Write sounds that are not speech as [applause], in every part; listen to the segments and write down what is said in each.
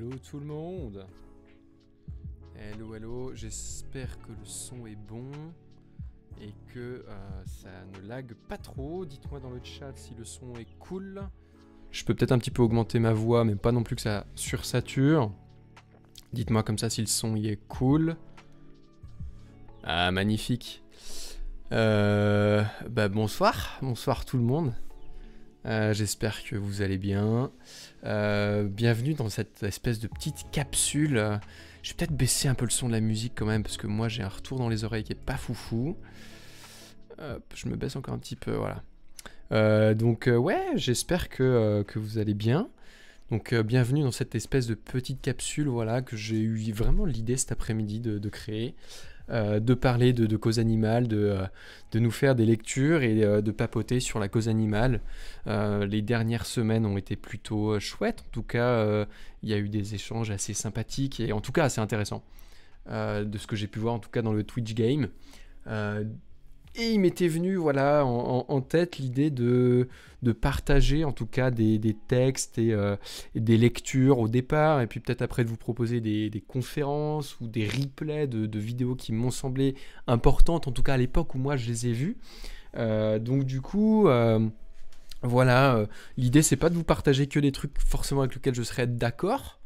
Hello tout le monde Hello, hello, j'espère que le son est bon et que euh, ça ne lague pas trop. Dites-moi dans le chat si le son est cool. Je peux peut-être un petit peu augmenter ma voix, mais pas non plus que ça sursature. Dites-moi comme ça si le son y est cool. Ah, magnifique. Euh, bah, bonsoir, bonsoir tout le monde. Euh, j'espère que vous allez bien. Euh, bienvenue dans cette espèce de petite capsule. Je vais peut-être baisser un peu le son de la musique quand même, parce que moi j'ai un retour dans les oreilles qui est pas foufou. je me baisse encore un petit peu, voilà. Euh, donc ouais, j'espère que, que, vous allez bien. Donc bienvenue dans cette espèce de petite capsule voilà que j'ai eu vraiment l'idée cet après-midi de, de, créer. Euh, de parler de, cause animale, de, euh, de nous faire des lectures et euh, de papoter sur la cause animale. les dernières semaines ont été plutôt chouettes, en tout cas il y a eu des échanges assez sympathiques et en tout cas assez intéressants de ce que j'ai pu voir en tout cas dans le Twitch game. Et il m'était venu voilà, en, tête l'idée de, partager en tout cas des, textes euh, et, des lectures au départ, et puis peut-être après de vous proposer des, conférences ou des replays de, vidéos qui m'ont semblé importantes, en tout cas à l'époque où moi je les ai vues. Euh, donc du coup... Euh, voilà, l'idée c'est pas de vous partager que des trucs forcément avec lesquels je serais d'accord,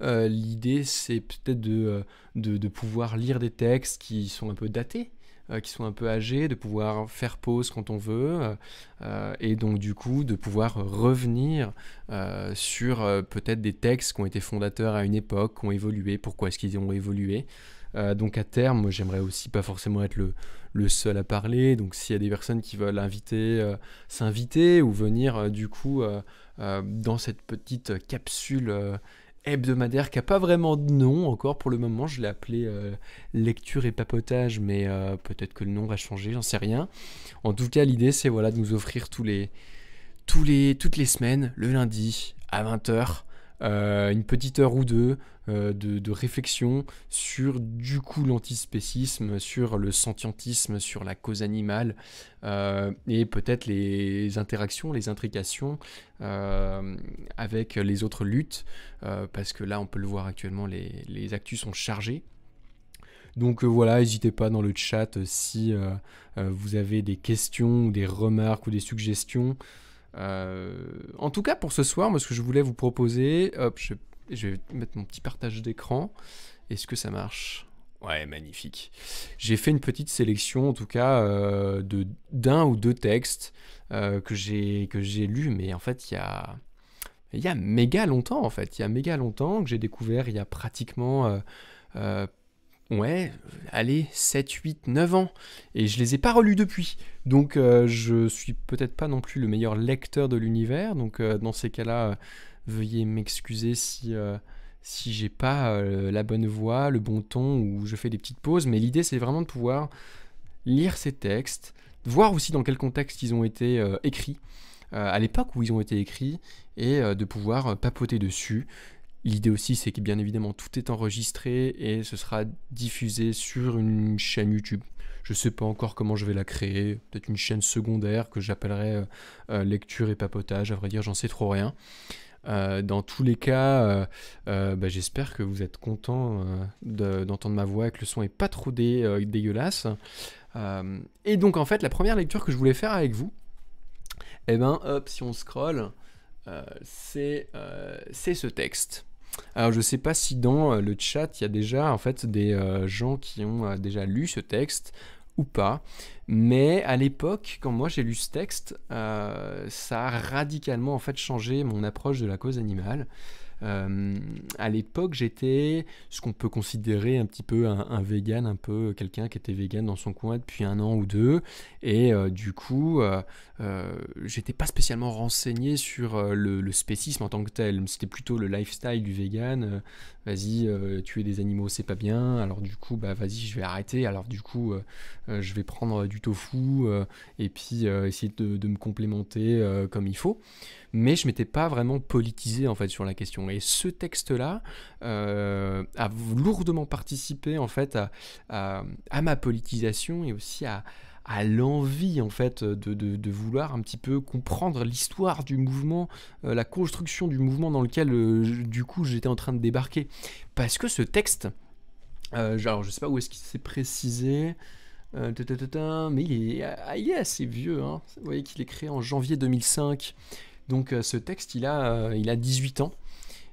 l'idée c'est peut-être de, de, pouvoir lire des textes qui sont un peu datés, euh, qui sont un peu âgés, de pouvoir faire pause quand on veut, euh, et donc du coup de pouvoir revenir euh, sur peut-être des textes qui ont été fondateurs à une époque, qui ont évolué, pourquoi est-ce qu'ils ont évolué. donc à terme, j'aimerais aussi pas forcément être le, le seul à parler, donc s'il y a des personnes qui veulent inviter, s'inviter ou venir du coup dans cette petite capsule hebdomadaire qui n'a pas vraiment de nom encore pour le moment. Je l'ai appelé euh, lecture et papotage, mais euh, peut-être que le nom va changer, j'en sais rien. En tout cas, l'idée, c'est voilà, de nous offrir tous les, tous les, toutes les semaines, le lundi à 20h, euh, une petite heure ou deux euh, de, réflexion sur du coup l'antispécisme, sur le sentientisme, sur la cause animale euh, et peut-être les interactions, les intrications avec les autres luttes, parce que là on peut le voir actuellement, les, les actus sont chargés. Donc voilà, n'hésitez pas dans le chat si vous avez des questions, des remarques ou des suggestions. Euh, en tout cas, pour ce soir, moi, ce que je voulais vous proposer, hop, je, vais mettre mon petit partage d'écran. Est-ce que ça marche Ouais, magnifique. J'ai fait une petite sélection, en tout cas, euh, de d'un ou deux textes euh, que j'ai que j'ai lus, mais en fait, il y a il y a méga longtemps, en fait, il y a méga longtemps que j'ai découvert il y a pratiquement ouais, allez, 7, 8, 9 ans. Et je les ai pas relus depuis. Donc euh, je suis peut-être pas non plus le meilleur lecteur de l'univers. Donc euh, dans ces cas-là, euh, veuillez m'excuser si, si j'ai pas la bonne voix, le bon ton, ou je fais des petites pauses. Mais l'idée, c'est vraiment de pouvoir lire ces textes, voir aussi dans quel contexte ils ont été écrits. à l'époque où ils ont été écrits et de pouvoir papoter dessus L'idée aussi, c'est que bien évidemment, tout est enregistré et ce sera diffusé sur une chaîne YouTube. Je ne sais pas encore comment je vais la créer, peut-être une chaîne secondaire que j'appellerais euh, euh, lecture et papotage, à vrai dire, j'en sais trop rien. Euh, dans tous les cas, bah, j'espère que vous êtes content d'entendre ma voix et que le son n'est pas trop dégueulasse. et donc en fait, la première lecture que je voulais faire avec vous, eh ben hop, si on scrolle, c'est ce texte. Alors je ne sais pas si dans euh, le chat il y a déjà en fait des euh, gens qui ont euh, déjà lu ce texte ou pas, mais à l'époque quand moi j'ai lu ce texte, ça a radicalement en fait changé mon approche de la cause animale. Euh, à l'époque, j'étais ce qu'on peut considérer un petit peu un, vegan, un peu quelqu'un qui était vegan dans son coin depuis un an ou deux. Et euh, du coup, euh, euh, j'étais pas spécialement renseigné sur le, spécisme en tant que tel. C'était plutôt le lifestyle du vegan. vas-y, tuer des animaux, c'est pas bien. Alors du coup, bah vas-y, je vais arrêter. Alors du coup, je vais prendre du tofu et puis essayer de me complémenter comme il faut mais je ne m'étais pas vraiment politisé en fait sur la question. Et ce texte-là euh, a lourdement participé en fait à, ma politisation et aussi à, l'envie en fait de, vouloir un petit peu comprendre l'histoire du mouvement, euh, la construction du mouvement dans lequel euh, du coup j'étais en train de débarquer. Parce que ce texte, euh, alors je sais pas où est-ce qu'il s'est précisé, mais il est, il est, assez vieux. Hein. Vous voyez qu'il est créé en janvier 2005. Donc euh, ce texte, il a, euh, il a 18 ans.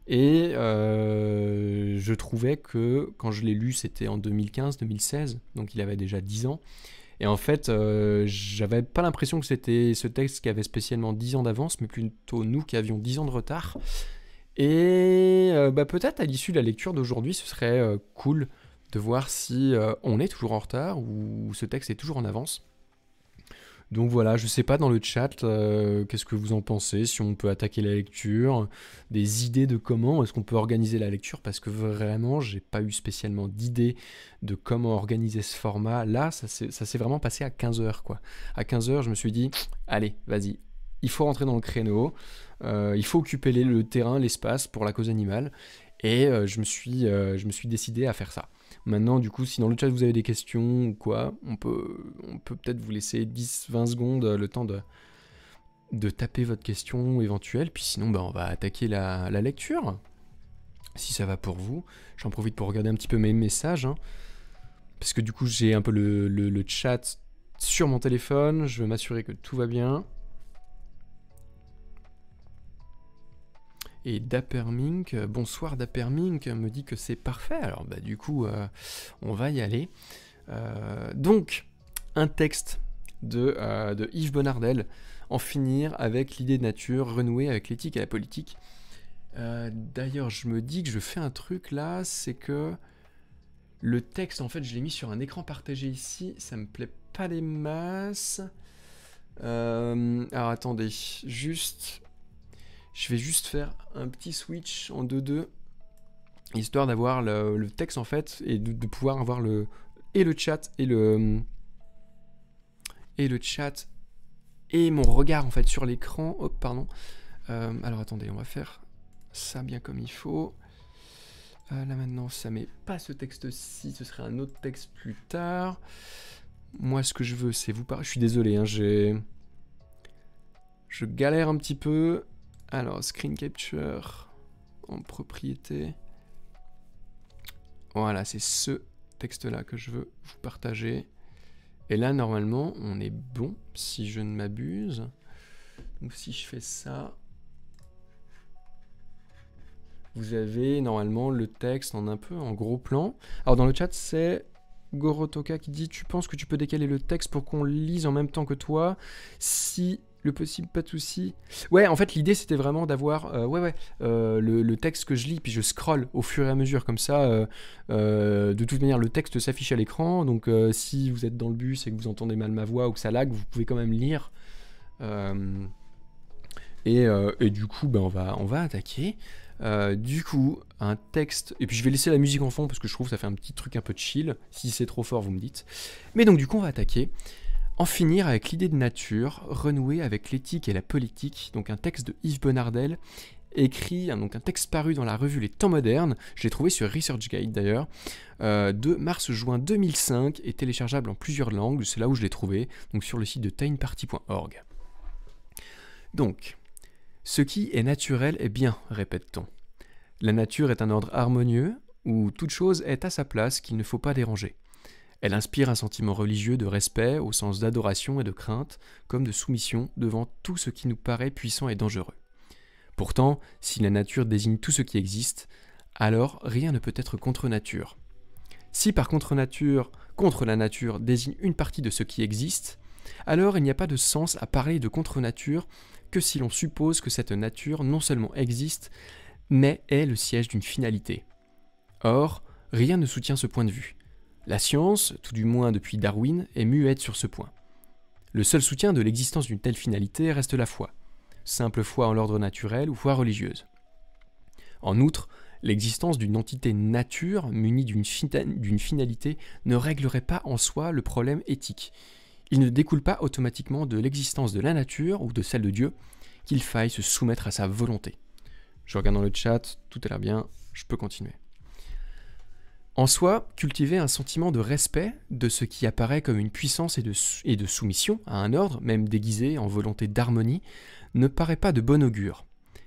Et euh, je trouvais que quand je l'ai lu, c'était en 2015-2016, donc il avait déjà 10 ans. Et en fait, j'avais pas l'impression que c'était ce texte qui avait spécialement 10 ans d'avance, mais plutôt nous qui avions 10 ans de retard. Et bah, peut-être à l'issue de la lecture d'aujourd'hui, ce serait cool de voir si on est toujours en retard ou ce texte est toujours en avance. Donc voilà, je sais pas dans le chat, euh, qu'est-ce que vous en pensez, si on peut attaquer la lecture, des idées de comment est-ce qu'on peut organiser la lecture, parce que vraiment, j'ai pas eu spécialement d'idées de comment organiser ce format. Là, ça s'est vraiment passé à 15h, quoi. À 15h, je me suis dit, allez, vas-y, il faut rentrer dans le créneau, euh, il faut occuper le terrain, l'espace pour la cause animale, et euh, je, me suis, je me suis décidé à faire ça. Maintenant, du coup, si dans le chat vous avez des questions ou quoi, on peut on peut peut-être vous laisser 10-20 secondes euh, le temps de, de taper votre question éventuelle. Puis sinon, bah, on va attaquer la, lecture. Si ça va pour vous. J'en profite pour regarder un petit peu mes messages. Hein. parce que du coup, j'ai un peu le chat sur mon téléphone. Je veux m'assurer que tout va bien. Et Dapermink, bonsoir Dapermink, me dit que c'est parfait. Alors bah du coup, euh, on va y aller. Euh, donc, un texte de, euh, de, Yves Bonnardel, en finir avec l'idée de nature, renouer avec l'éthique et la politique. D'ailleurs, je me dis que je fais un truc là, c'est que le texte, en fait, je l'ai mis sur un écran partagé ici, ça me plaît pas les masses. alors attendez, juste je vais juste faire un petit switch en 2-2, histoire d'avoir le, texte en fait, et de, pouvoir avoir le, et le chat, et le, et le chat, et mon regard en fait sur l'écran. Hop, pardon. Euh, alors attendez, on va faire ça bien comme il faut. Euh, là maintenant, ça met pas ce texte-ci, ce serait un autre texte plus tard. Moi, ce que je veux, c'est vous parler. Je suis désolé, hein, j'ai. Je galère un petit peu. Alors, screen capture en propriété. Voilà, c'est ce texte-là que je veux vous partager. Et là, normalement, on est bon, si je ne m'abuse. Donc, si je fais ça, vous avez normalement le texte en un peu en gros plan. Alors, dans le chat, c'est Gorotoka qui dit Tu penses que tu peux décaler le texte pour qu'on lise en même temps que toi Si le possible, pas de souci. Ouais, en fait, l'idée c'était vraiment d'avoir, euh, ouais, ouais, euh, le, texte que je lis, puis je scroll au fur et à mesure, comme ça. Euh, de toute manière, le texte s'affiche à l'écran, donc si vous êtes dans le bus et que vous entendez mal ma voix ou que ça lag, vous pouvez quand même lire. Et, et, du coup, ben, on va, on va attaquer. du coup, un texte. Et puis je vais laisser la musique en fond parce que je trouve que ça fait un petit truc un peu chill. Si c'est trop fort, vous me dites. Mais donc, du coup, on va attaquer. En finir avec l'idée de nature, renouer avec l'éthique et la politique, donc un texte de Yves Bonnardel, écrit, hein, donc un texte paru dans la revue Les Temps Modernes, je l'ai trouvé sur ResearchGate d'ailleurs, euh, de mars-juin 2005 et téléchargeable en plusieurs langues, c'est là où je l'ai trouvé, donc sur le site de tinyparty.org Donc, ce qui est naturel est bien, répète-t-on. La nature est un ordre harmonieux où toute chose est à sa place qu'il ne faut pas déranger. Elle inspire un sentiment religieux de respect au sens d'adoration et de crainte, comme de soumission devant tout ce qui nous paraît puissant et dangereux. Pourtant, si la nature désigne tout ce qui existe, alors rien ne peut être contre nature. Si par contre nature, contre la nature désigne une partie de ce qui existe, alors il n'y a pas de sens à parler de contre nature que si l'on suppose que cette nature non seulement existe, mais est le siège d'une finalité. Or, rien ne soutient ce point de vue. La science, tout du moins depuis Darwin, est muette sur ce point. Le seul soutien de l'existence d'une telle finalité reste la foi, simple foi en l'ordre naturel ou foi religieuse. En outre, l'existence d'une entité nature munie d'une finalité ne réglerait pas en soi le problème éthique. Il ne découle pas automatiquement de l'existence de la nature ou de celle de Dieu qu'il faille se soumettre à sa volonté. Je regarde dans le chat, tout a l'air bien, je peux continuer. En soi, cultiver un sentiment de respect de ce qui apparaît comme une puissance et de, soumission à un ordre, même déguisé en volonté d'harmonie, ne paraît pas de bon augure.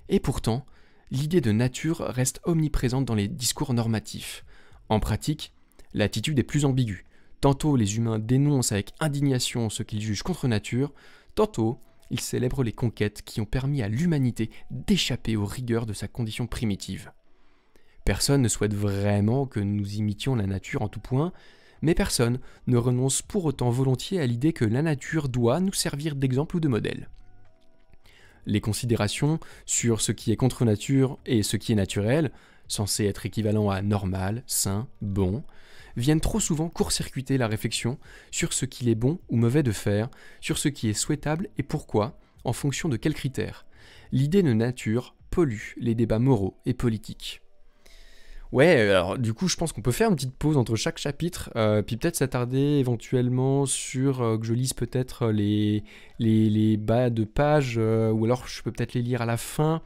Et pourtant, l'idée de nature reste omniprésente dans les discours normatifs. En pratique, l'attitude est plus ambiguë. Tantôt les humains dénoncent avec indignation ce qu'ils jugent contre nature, tantôt ils célèbrent les conquêtes qui ont permis à l'humanité d'échapper aux rigueurs de sa condition primitive. Personne ne souhaite vraiment que nous imitions la nature en tout point, mais personne ne renonce pour autant volontiers à l'idée que la nature doit nous servir d'exemple ou de modèle. Les considérations sur ce qui est contre nature et ce qui est naturel, censé être équivalent à normal, sain, bon, viennent trop souvent court-circuiter la réflexion sur ce qu'il est bon ou mauvais de faire, sur ce qui est souhaitable et pourquoi, en fonction de quels critères. L'idée de nature pollue les débats moraux et politiques. Ouais, alors du coup, je pense qu'on peut faire une petite pause entre chaque chapitre, euh, puis peut-être s'attarder éventuellement sur euh, que je lise peut-être euh, les, les, bas de page, ou alors je peux peut-être les lire à la fin,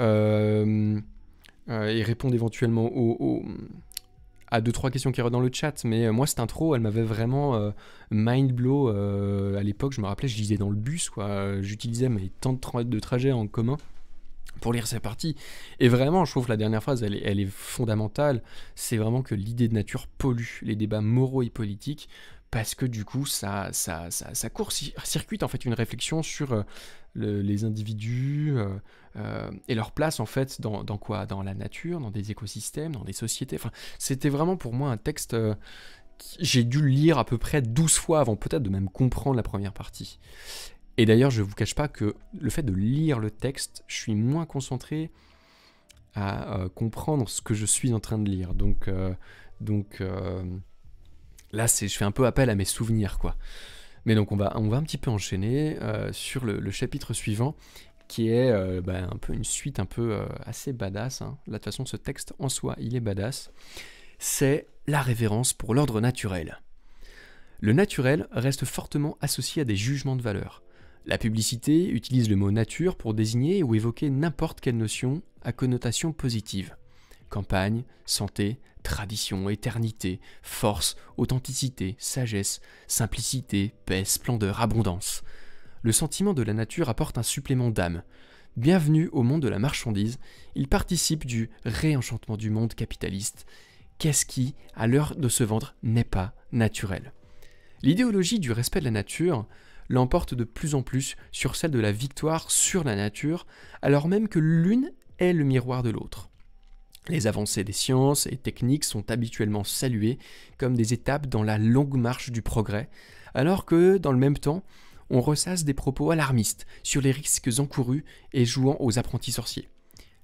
et répondre éventuellement aux, à deux, trois questions qui reviennent dans le chat. Mais moi, cette intro, elle m'avait vraiment mind blow. à l'époque, je me rappelais, je lisais dans le bus, quoi. J'utilisais mes temps de, trajets de trajet en commun pour lire sa partie. Et vraiment, je trouve que la dernière phrase, elle est, fondamentale. C'est vraiment que l'idée de nature pollue les débats moraux et politiques parce que du coup, ça, ça, ça, court-circuite en fait une réflexion sur euh, les individus euh, euh, et leur place en fait dans, quoi Dans la nature, dans des écosystèmes, dans des sociétés. Enfin, c'était vraiment pour moi un texte. que j'ai dû le lire à peu près 12 fois avant peut-être de même comprendre la première partie. Et d'ailleurs, je ne vous cache pas que le fait de lire le texte, je suis moins concentré à euh, comprendre ce que je suis en train de lire. Donc, euh, donc euh, là, je fais un peu appel à mes souvenirs, quoi. Mais donc, on va, on va un petit peu enchaîner sur le, chapitre suivant, qui est bah, un peu une suite un peu assez badass. de hein. toute façon, ce texte en soi, il est badass. C'est la révérence pour l'ordre naturel. Le naturel reste fortement associé à des jugements de valeur. La publicité utilise le mot nature pour désigner ou évoquer n'importe quelle notion à connotation positive. Campagne, santé, tradition, éternité, force, authenticité, sagesse, simplicité, paix, splendeur, abondance. Le sentiment de la nature apporte un supplément d'âme. Bienvenue au monde de la marchandise, il participe du réenchantement du monde capitaliste. Qu'est-ce qui, à l'heure de se vendre, n'est pas naturel L'idéologie du respect de la nature l'emporte de plus en plus sur celle de la victoire sur la nature, alors même que l'une est le miroir de l'autre. Les avancées des sciences et techniques sont habituellement saluées comme des étapes dans la longue marche du progrès, alors que, dans le même temps, on ressasse des propos alarmistes sur les risques encourus et jouant aux apprentis sorciers.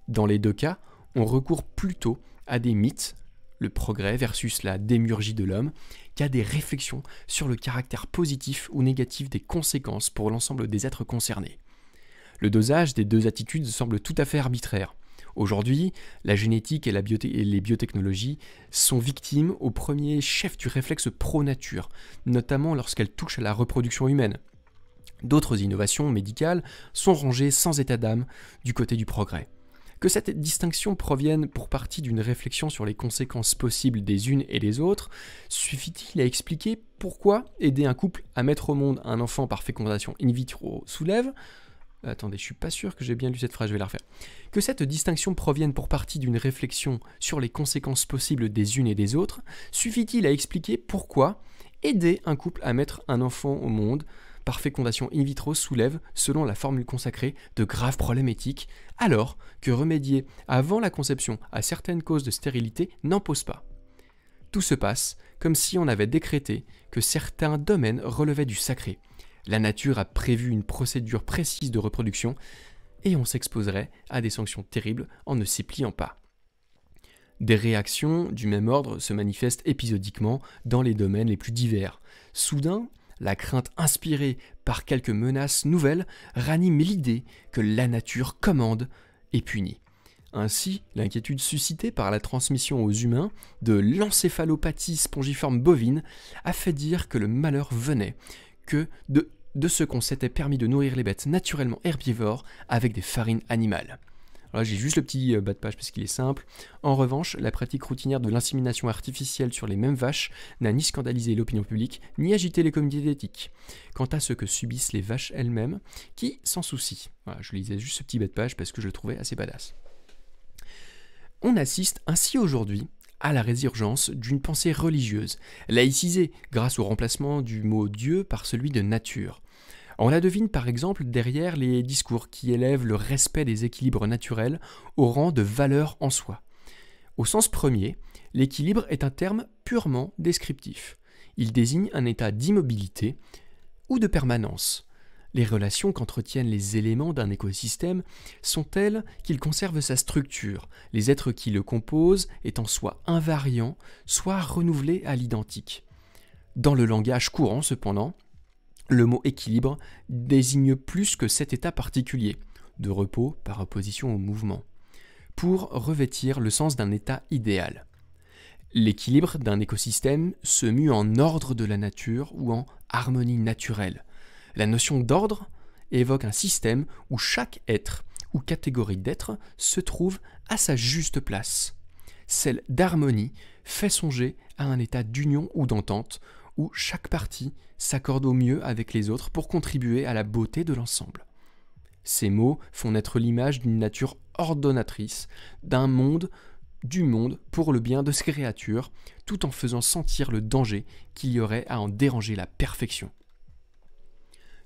Dans les deux cas, on recourt plutôt à des mythes le progrès versus la démurgie de l'homme, qui des réflexions sur le caractère positif ou négatif des conséquences pour l'ensemble des êtres concernés. Le dosage des deux attitudes semble tout à fait arbitraire. Aujourd'hui, la génétique et, la les biotechnologies sont victimes au premier chef du réflexe pro-nature, notamment lorsqu'elles touchent à la reproduction humaine. D'autres innovations médicales sont rangées sans état d'âme du côté du progrès. Que cette distinction provienne pour partie d'une réflexion sur les conséquences possibles des unes et des autres, suffit-il à expliquer pourquoi aider un couple à mettre au monde un enfant par fécondation in vitro soulève Attendez, je suis pas sûr que j'ai bien lu cette phrase, je vais la refaire. Que cette distinction provienne pour partie d'une réflexion sur les conséquences possibles des unes et des autres, suffit-il à expliquer pourquoi aider un couple à mettre un enfant au monde fécondation in vitro soulève, selon la formule consacrée, de graves problèmes éthiques, alors que remédier avant la conception à certaines causes de stérilité n'en pose pas. Tout se passe comme si on avait décrété que certains domaines relevaient du sacré. La nature a prévu une procédure précise de reproduction et on s'exposerait à des sanctions terribles en ne s'y pliant pas. Des réactions du même ordre se manifestent épisodiquement dans les domaines les plus divers. Soudain, la crainte inspirée par quelques menaces nouvelles ranime l'idée que la nature commande et punit. Ainsi, l'inquiétude suscitée par la transmission aux humains de l'encéphalopathie spongiforme bovine a fait dire que le malheur venait, que de, de ce qu'on s'était permis de nourrir les bêtes naturellement herbivores avec des farines animales j'ai juste le petit euh, bas de page parce qu'il est simple. En revanche, la pratique routinière de l'insémination artificielle sur les mêmes vaches n'a ni scandalisé l'opinion publique, ni agité les comités d'éthique. Quant à ce que subissent les vaches elles-mêmes, qui s'en soucient Je lisais juste ce petit bas de page parce que je le trouvais assez badass. On assiste ainsi aujourd'hui à la résurgence d'une pensée religieuse, laïcisée grâce au remplacement du mot Dieu par celui de nature. On la devine par exemple derrière les discours qui élèvent le respect des équilibres naturels au rang de valeur en soi. Au sens premier, l'équilibre est un terme purement descriptif. Il désigne un état d'immobilité ou de permanence. Les relations qu'entretiennent les éléments d'un écosystème sont telles qu'il conserve sa structure, les êtres qui le composent étant soit invariants, soit renouvelés à l'identique. Dans le langage courant, cependant, le mot équilibre désigne plus que cet état particulier, de repos par opposition au mouvement, pour revêtir le sens d'un état idéal. L'équilibre d'un écosystème se mue en ordre de la nature ou en harmonie naturelle. La notion d'ordre évoque un système où chaque être ou catégorie d'êtres se trouve à sa juste place. Celle d'harmonie fait songer à un état d'union ou d'entente où chaque partie s'accorde au mieux avec les autres pour contribuer à la beauté de l'ensemble. Ces mots font naître l'image d'une nature ordonnatrice, d'un monde, du monde pour le bien de ses créatures, tout en faisant sentir le danger qu'il y aurait à en déranger la perfection.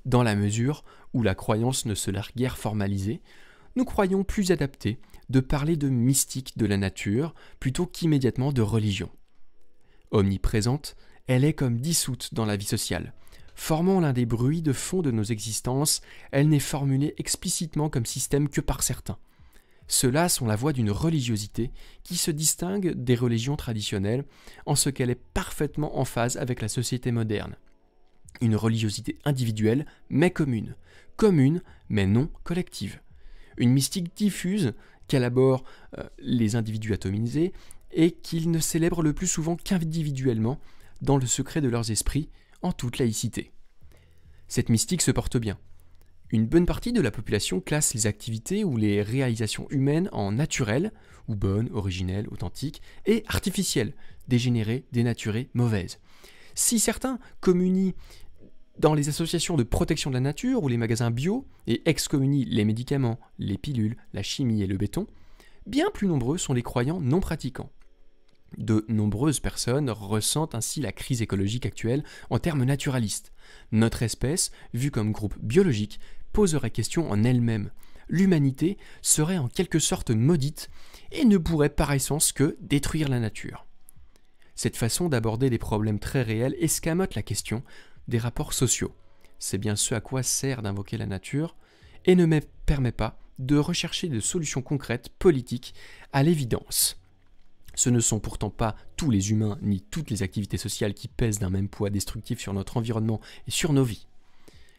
Dans la mesure où la croyance ne se l'a guère formalisée, nous croyons plus adapté de parler de mystique de la nature plutôt qu'immédiatement de religion. Omniprésente, elle est comme dissoute dans la vie sociale. Formant l'un des bruits de fond de nos existences, elle n'est formulée explicitement comme système que par certains. Ceux-là sont la voie d'une religiosité qui se distingue des religions traditionnelles en ce qu'elle est parfaitement en phase avec la société moderne. Une religiosité individuelle mais commune, commune mais non collective. Une mystique diffuse qu'élaborent euh, les individus atomisés et qu'ils ne célèbrent le plus souvent qu'individuellement dans le secret de leurs esprits, en toute laïcité. Cette mystique se porte bien. Une bonne partie de la population classe les activités ou les réalisations humaines en naturelles, ou bonnes, originelles, authentiques, et artificielles, dégénérées, dénaturées, mauvaises. Si certains communient dans les associations de protection de la nature ou les magasins bio et excommunient les médicaments, les pilules, la chimie et le béton, bien plus nombreux sont les croyants non pratiquants. De nombreuses personnes ressentent ainsi la crise écologique actuelle en termes naturalistes. Notre espèce, vue comme groupe biologique, poserait question en elle-même. L'humanité serait en quelque sorte maudite et ne pourrait par essence que détruire la nature. Cette façon d'aborder des problèmes très réels escamote la question des rapports sociaux. C'est bien ce à quoi sert d'invoquer la nature et ne permet pas de rechercher de solutions concrètes politiques à l'évidence. Ce ne sont pourtant pas tous les humains ni toutes les activités sociales qui pèsent d'un même poids destructif sur notre environnement et sur nos vies.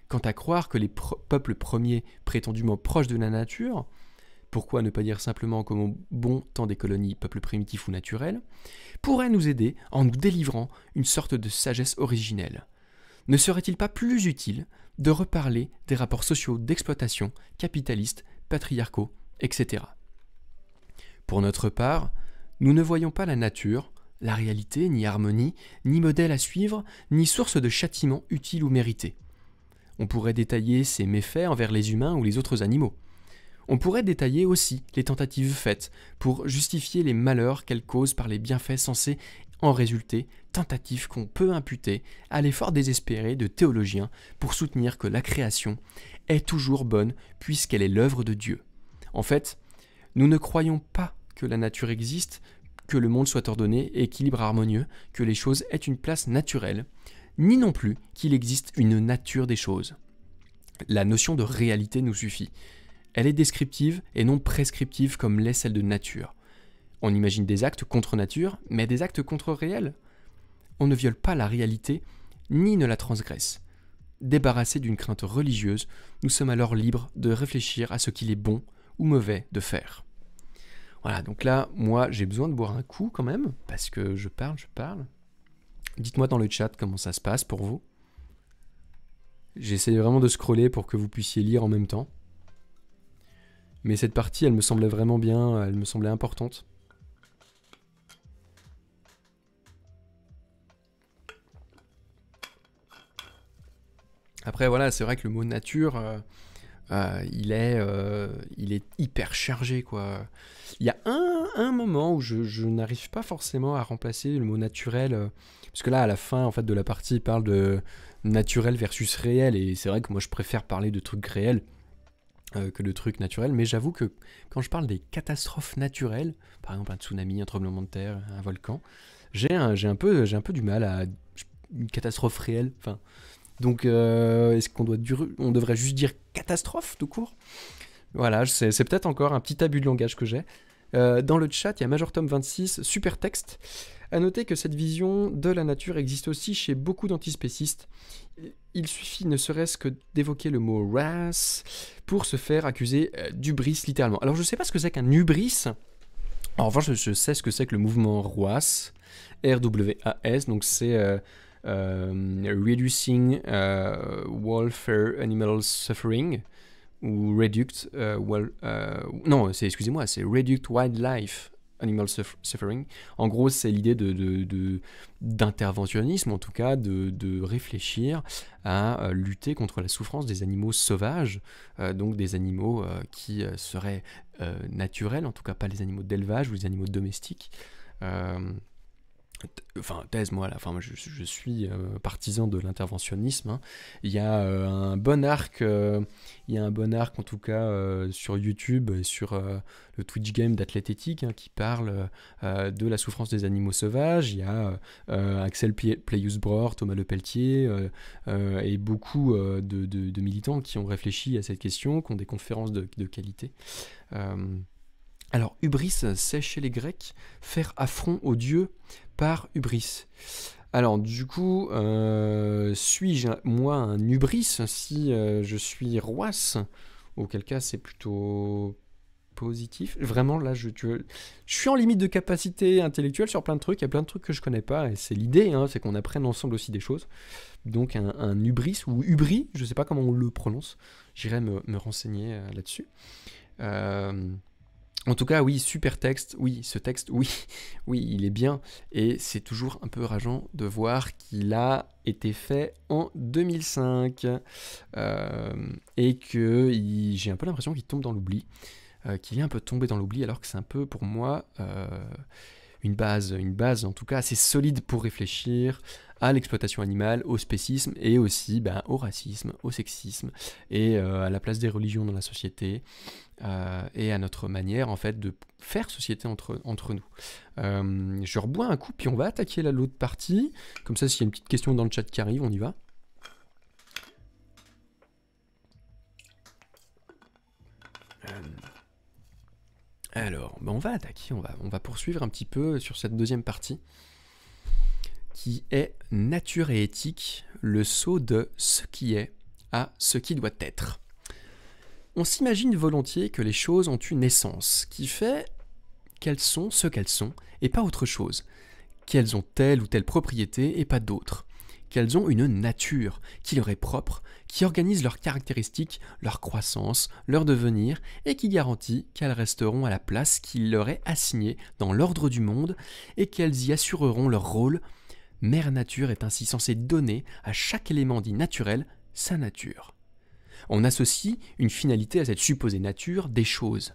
Quant à croire que les peuples premiers prétendument proches de la nature, pourquoi ne pas dire simplement comme au bon temps des colonies, peuples primitifs ou naturels, pourraient nous aider en nous délivrant une sorte de sagesse originelle Ne serait-il pas plus utile de reparler des rapports sociaux d'exploitation, capitalistes, patriarcaux, etc. Pour notre part, nous ne voyons pas la nature, la réalité, ni harmonie, ni modèle à suivre, ni source de châtiment utile ou mérité. On pourrait détailler ses méfaits envers les humains ou les autres animaux. On pourrait détailler aussi les tentatives faites pour justifier les malheurs qu'elles causent par les bienfaits censés en résulter, tentatives qu'on peut imputer à l'effort désespéré de théologiens pour soutenir que la création est toujours bonne puisqu'elle est l'œuvre de Dieu. En fait, nous ne croyons pas que la nature existe, que le monde soit ordonné équilibre harmonieux, que les choses aient une place naturelle, ni non plus qu'il existe une nature des choses. La notion de réalité nous suffit. Elle est descriptive et non prescriptive comme l'est celle de nature. On imagine des actes contre nature, mais des actes contre réel. On ne viole pas la réalité, ni ne la transgresse. Débarrassés d'une crainte religieuse, nous sommes alors libres de réfléchir à ce qu'il est bon ou mauvais de faire. Voilà, donc là, moi, j'ai besoin de boire un coup quand même, parce que je parle, je parle. Dites-moi dans le chat comment ça se passe pour vous. J'essaie vraiment de scroller pour que vous puissiez lire en même temps. Mais cette partie, elle me semblait vraiment bien, elle me semblait importante. Après, voilà, c'est vrai que le mot nature, euh, euh, il, est, euh, il est hyper chargé, quoi. Il y a un, moment où je, n'arrive pas forcément à remplacer le mot naturel, euh, parce que là, à la fin en fait, de la partie, il parle de naturel versus réel, et c'est vrai que moi, je préfère parler de trucs réels que de trucs naturels, mais j'avoue que quand je parle des catastrophes naturelles, par exemple un tsunami, un tremblement de terre, un volcan, j'ai un, un, peu, un peu du mal à... une catastrophe réelle, enfin... Donc, euh, est-ce qu'on doit on devrait juste dire catastrophe tout court Voilà, c'est peut-être encore un petit abus de langage que j'ai. Euh, dans le chat, il y a Major Tom 26, super texte. À noter que cette vision de la nature existe aussi chez beaucoup d'antispécistes. Il suffit ne serait-ce que d'évoquer le mot race pour se faire accuser euh, d'ubris littéralement. Alors je ne sais pas ce que c'est qu'un ubris. En revanche, je sais ce que c'est que le mouvement RWAS, R-W-A-S, donc c'est euh, reducing euh, Welfare Animal Suffering ou Reduct euh, well, non c'est excusez-moi c'est Wildlife Animal Suffering. En gros, c'est l'idée de, d'interventionnisme, en tout cas, de, de, réfléchir à lutter contre la souffrance des animaux sauvages, donc des animaux qui seraient naturels, en tout cas pas les animaux d'élevage ou les animaux domestiques enfin thèse moi là, enfin je, suis euh, partisan de l'interventionnisme. Hein. Euh, euh, il y a un bon arc, il y un bon arc en tout cas sur YouTube et sur le Twitch game d'athlétique hein, qui parle de la souffrance des animaux sauvages. Il y a Axel Playus-Bror, Thomas Pelletier et beaucoup de, militants qui ont réfléchi à cette question, qui ont des conférences de qualité. Alors, hubris, c'est chez les Grecs faire affront aux dieux par hubris. Alors, du coup, euh, suis-je moi un hubris si euh, je suis roisse Auquel cas, c'est plutôt positif. Vraiment, là, je, je suis en limite de capacité intellectuelle sur plein de trucs. Il y a plein de trucs que je connais pas. Et c'est l'idée, hein, c'est qu'on apprenne ensemble aussi des choses. Donc, un, hubris ou hubri, je sais pas comment on le prononce. J'irai me, renseigner euh, là-dessus. Euh. En tout cas, oui, super texte, oui, ce texte, oui, [laughs] oui, il est bien. Et c'est toujours un peu rageant de voir qu'il a été fait en 2005. Euh, et que j'ai un peu l'impression qu'il tombe dans l'oubli, euh, qu'il est un peu tombé dans l'oubli, alors que c'est un peu, pour moi, euh, une base, une base en tout cas assez solide pour réfléchir, à l'exploitation animale, au spécisme et aussi ben, au racisme, au sexisme et euh, à la place des religions dans la société euh, et à notre manière en fait de faire société entre, entre nous. Euh, je rebois un coup puis on va attaquer l'autre partie. Comme ça s'il y a une petite question dans le chat qui arrive, on y va. Alors, ben, on va attaquer, va, on va poursuivre un petit peu sur cette deuxième partie qui est Nature et éthique, le saut de ce qui est à ce qui doit être. On s'imagine volontiers que les choses ont une essence qui fait qu'elles sont ce qu'elles sont et pas autre chose, qu'elles ont telle ou telle propriété et pas d'autre, qu'elles ont une nature qui leur est propre, qui organise leurs caractéristiques, leur croissance, leur devenir et qui garantit qu'elles resteront à la place qui leur est assignée dans l'ordre du monde et qu'elles y assureront leur rôle Mère Nature est ainsi censée donner à chaque élément dit naturel sa nature. On associe une finalité à cette supposée nature des choses.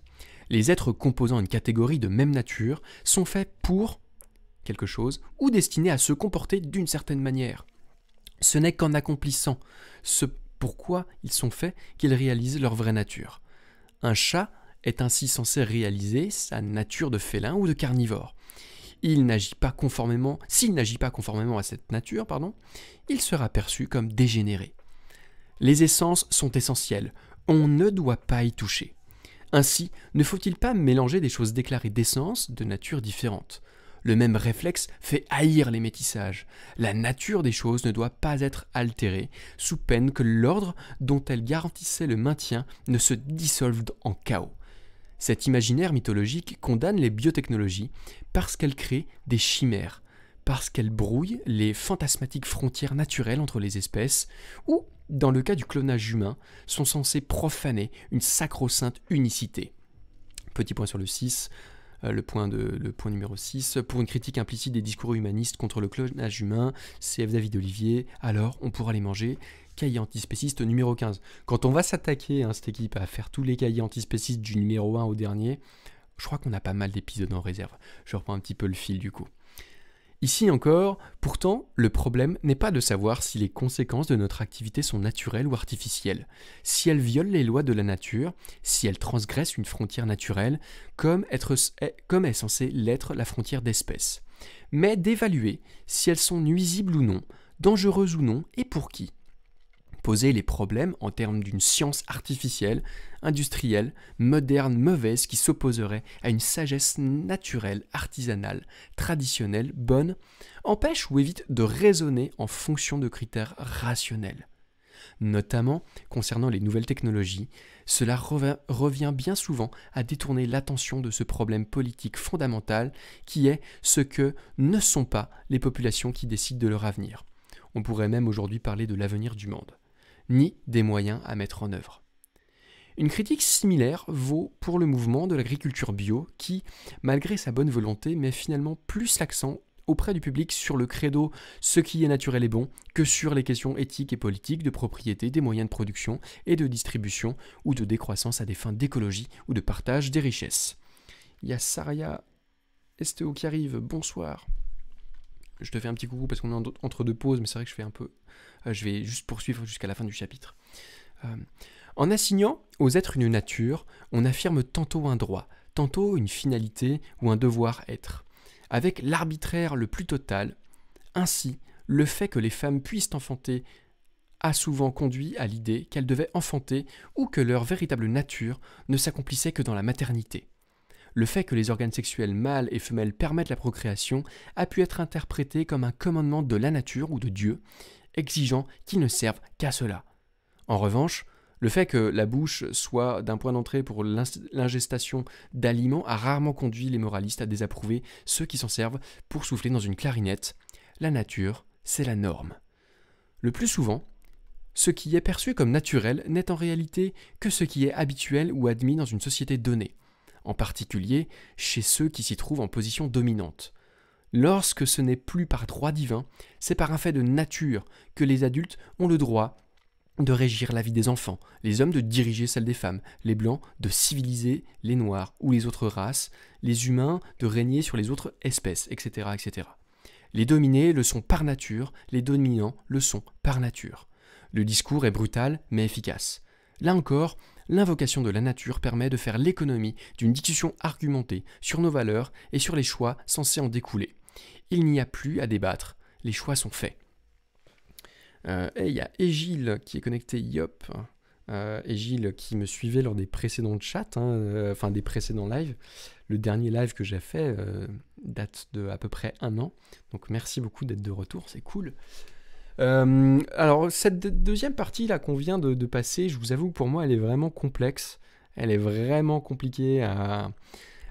Les êtres composant une catégorie de même nature sont faits pour quelque chose ou destinés à se comporter d'une certaine manière. Ce n'est qu'en accomplissant ce pourquoi ils sont faits qu'ils réalisent leur vraie nature. Un chat est ainsi censé réaliser sa nature de félin ou de carnivore il n'agit pas conformément, s'il n'agit pas conformément à cette nature, pardon, il sera perçu comme dégénéré. Les essences sont essentielles, on ne doit pas y toucher. Ainsi, ne faut-il pas mélanger des choses déclarées d'essence de nature différente Le même réflexe fait haïr les métissages. La nature des choses ne doit pas être altérée, sous peine que l'ordre dont elle garantissait le maintien ne se dissolve en chaos. Cet imaginaire mythologique condamne les biotechnologies parce qu'elles créent des chimères, parce qu'elles brouillent les fantasmatiques frontières naturelles entre les espèces, ou, dans le cas du clonage humain, sont censées profaner une sacro-sainte unicité. Petit point sur le 6, euh, le point, numéro 6, pour une critique implicite des discours humanistes contre le clonage humain, CF David Olivier, alors on pourra les manger. Cahier antispéciste numéro 15. Quand on va s'attaquer hein, cette équipe à faire tous les cahiers antispécistes du numéro 1 au dernier, je crois qu'on a pas mal d'épisodes en réserve. Je reprends un petit peu le fil du coup. Ici encore, pourtant, le problème n'est pas de savoir si les conséquences de notre activité sont naturelles ou artificielles, si elles violent les lois de la nature, si elles transgressent une frontière naturelle, comme, eh, est censée l'être la frontière d'espèce, mais d'évaluer si elles sont nuisibles ou non, dangereuses ou non, et pour qui. Poser les problèmes en termes d'une science artificielle industrielle, moderne, mauvaise, qui s'opposerait à une sagesse naturelle, artisanale, traditionnelle, bonne, empêche ou évite de raisonner en fonction de critères rationnels. Notamment concernant les nouvelles technologies, cela revient bien souvent à détourner l'attention de ce problème politique fondamental qui est ce que ne sont pas les populations qui décident de leur avenir. On pourrait même aujourd'hui parler de l'avenir du monde, ni des moyens à mettre en œuvre. Une critique similaire vaut pour le mouvement de l'agriculture bio qui, malgré sa bonne volonté, met finalement plus l'accent auprès du public sur le credo ce qui est naturel et bon que sur les questions éthiques et politiques de propriété des moyens de production et de distribution ou de décroissance à des fins d'écologie ou de partage des richesses. Il y a Saria Esteo qui arrive, bonsoir. Je te fais un petit coucou parce qu'on est entre deux pauses, mais c'est vrai que je fais un peu. Euh, je vais juste poursuivre jusqu'à la fin du chapitre. Euh, en assignant aux êtres une nature, on affirme tantôt un droit, tantôt une finalité ou un devoir-être, avec l'arbitraire le plus total. Ainsi, le fait que les femmes puissent enfanter a souvent conduit à l'idée qu'elles devaient enfanter ou que leur véritable nature ne s'accomplissait que dans la maternité. Le fait que les organes sexuels mâles et femelles permettent la procréation a pu être interprété comme un commandement de la nature ou de Dieu, exigeant qu'ils ne servent qu'à cela. En revanche, le fait que la bouche soit d'un point d'entrée pour l'ingestation d'aliments a rarement conduit les moralistes à désapprouver ceux qui s'en servent pour souffler dans une clarinette. La nature, c'est la norme. Le plus souvent, ce qui est perçu comme naturel n'est en réalité que ce qui est habituel ou admis dans une société donnée, en particulier chez ceux qui s'y trouvent en position dominante. Lorsque ce n'est plus par droit divin, c'est par un fait de nature que les adultes ont le droit de régir la vie des enfants, les hommes de diriger celle des femmes, les blancs de civiliser les noirs ou les autres races, les humains de régner sur les autres espèces, etc. etc. Les dominés le sont par nature, les dominants le sont par nature. Le discours est brutal mais efficace. Là encore, l'invocation de la nature permet de faire l'économie d'une discussion argumentée sur nos valeurs et sur les choix censés en découler. Il n'y a plus à débattre, les choix sont faits et euh, il y a Egil qui est connecté, yop. et euh, qui me suivait lors des précédents chats, hein, euh, enfin des précédents lives. Le dernier live que j'ai fait date de à peu près un an. Donc merci beaucoup d'être de retour, c'est cool. alors, cette deuxième partie là qu'on vient de, de, passer, je vous avoue, pour moi, elle est vraiment complexe. Elle est vraiment compliquée à,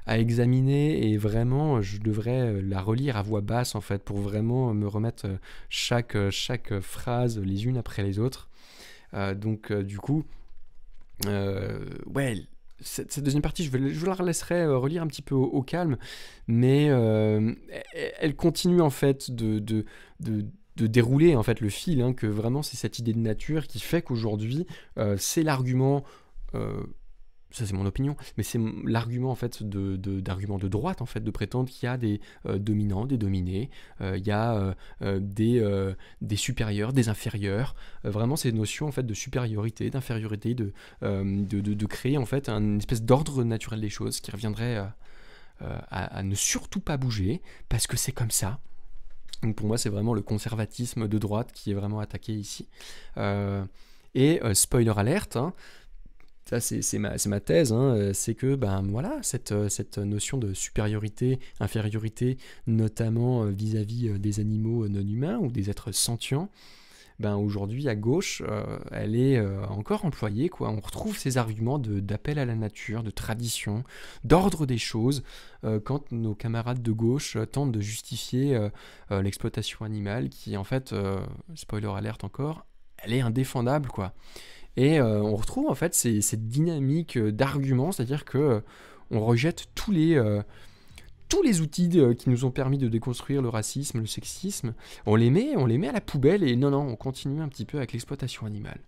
à examiner et vraiment je devrais euh, la relire à voix basse en fait pour vraiment euh, me remettre euh, chaque, chaque phrase les unes après les autres. donc du coup, ouais, cette, deuxième partie, je, vais, je la laisserai relire un petit peu au, calme, mais e, e, elle continue en fait de, de, de de dérouler en fait le fil, hein, que vraiment c'est cette idée de nature qui fait qu'aujourd'hui c'est l'argument euh, ça c'est mon opinion, mais c'est l'argument en fait de, de, droite en fait de prétendre qu'il y a des euh, dominants, des dominés, euh, il y a euh, des, des supérieurs, des inférieurs, vraiment ces notions en fait de supériorité, d'infériorité, de de, créer en fait une espèce d'ordre naturel des choses qui reviendrait à, ne surtout pas bouger parce que c'est comme ça. Donc pour moi c'est vraiment le conservatisme de droite qui est vraiment attaqué ici. et spoiler alerte, hein, ça c'est ma, thèse, hein, euh, c'est que ben, voilà, euh, cette, notion de supériorité, infériorité, notamment euh, vis-à-vis des animaux non humains ou des êtres sentients, ben aujourd'hui à gauche, elle est encore employée. Quoi. On retrouve ces arguments d'appel à la nature, de tradition, d'ordre des choses, quand nos camarades de gauche tentent de justifier l'exploitation animale, qui en fait, spoiler alerte encore, elle est indéfendable. quoi. Et euh, on retrouve en fait cette dynamique euh, d'arguments, c'est-à-dire que euh, on rejette tous les tous les outils qui nous ont permis de déconstruire le racisme, le sexisme, on les met, on les met à la poubelle et non, non, on continue un petit peu avec l'exploitation animale.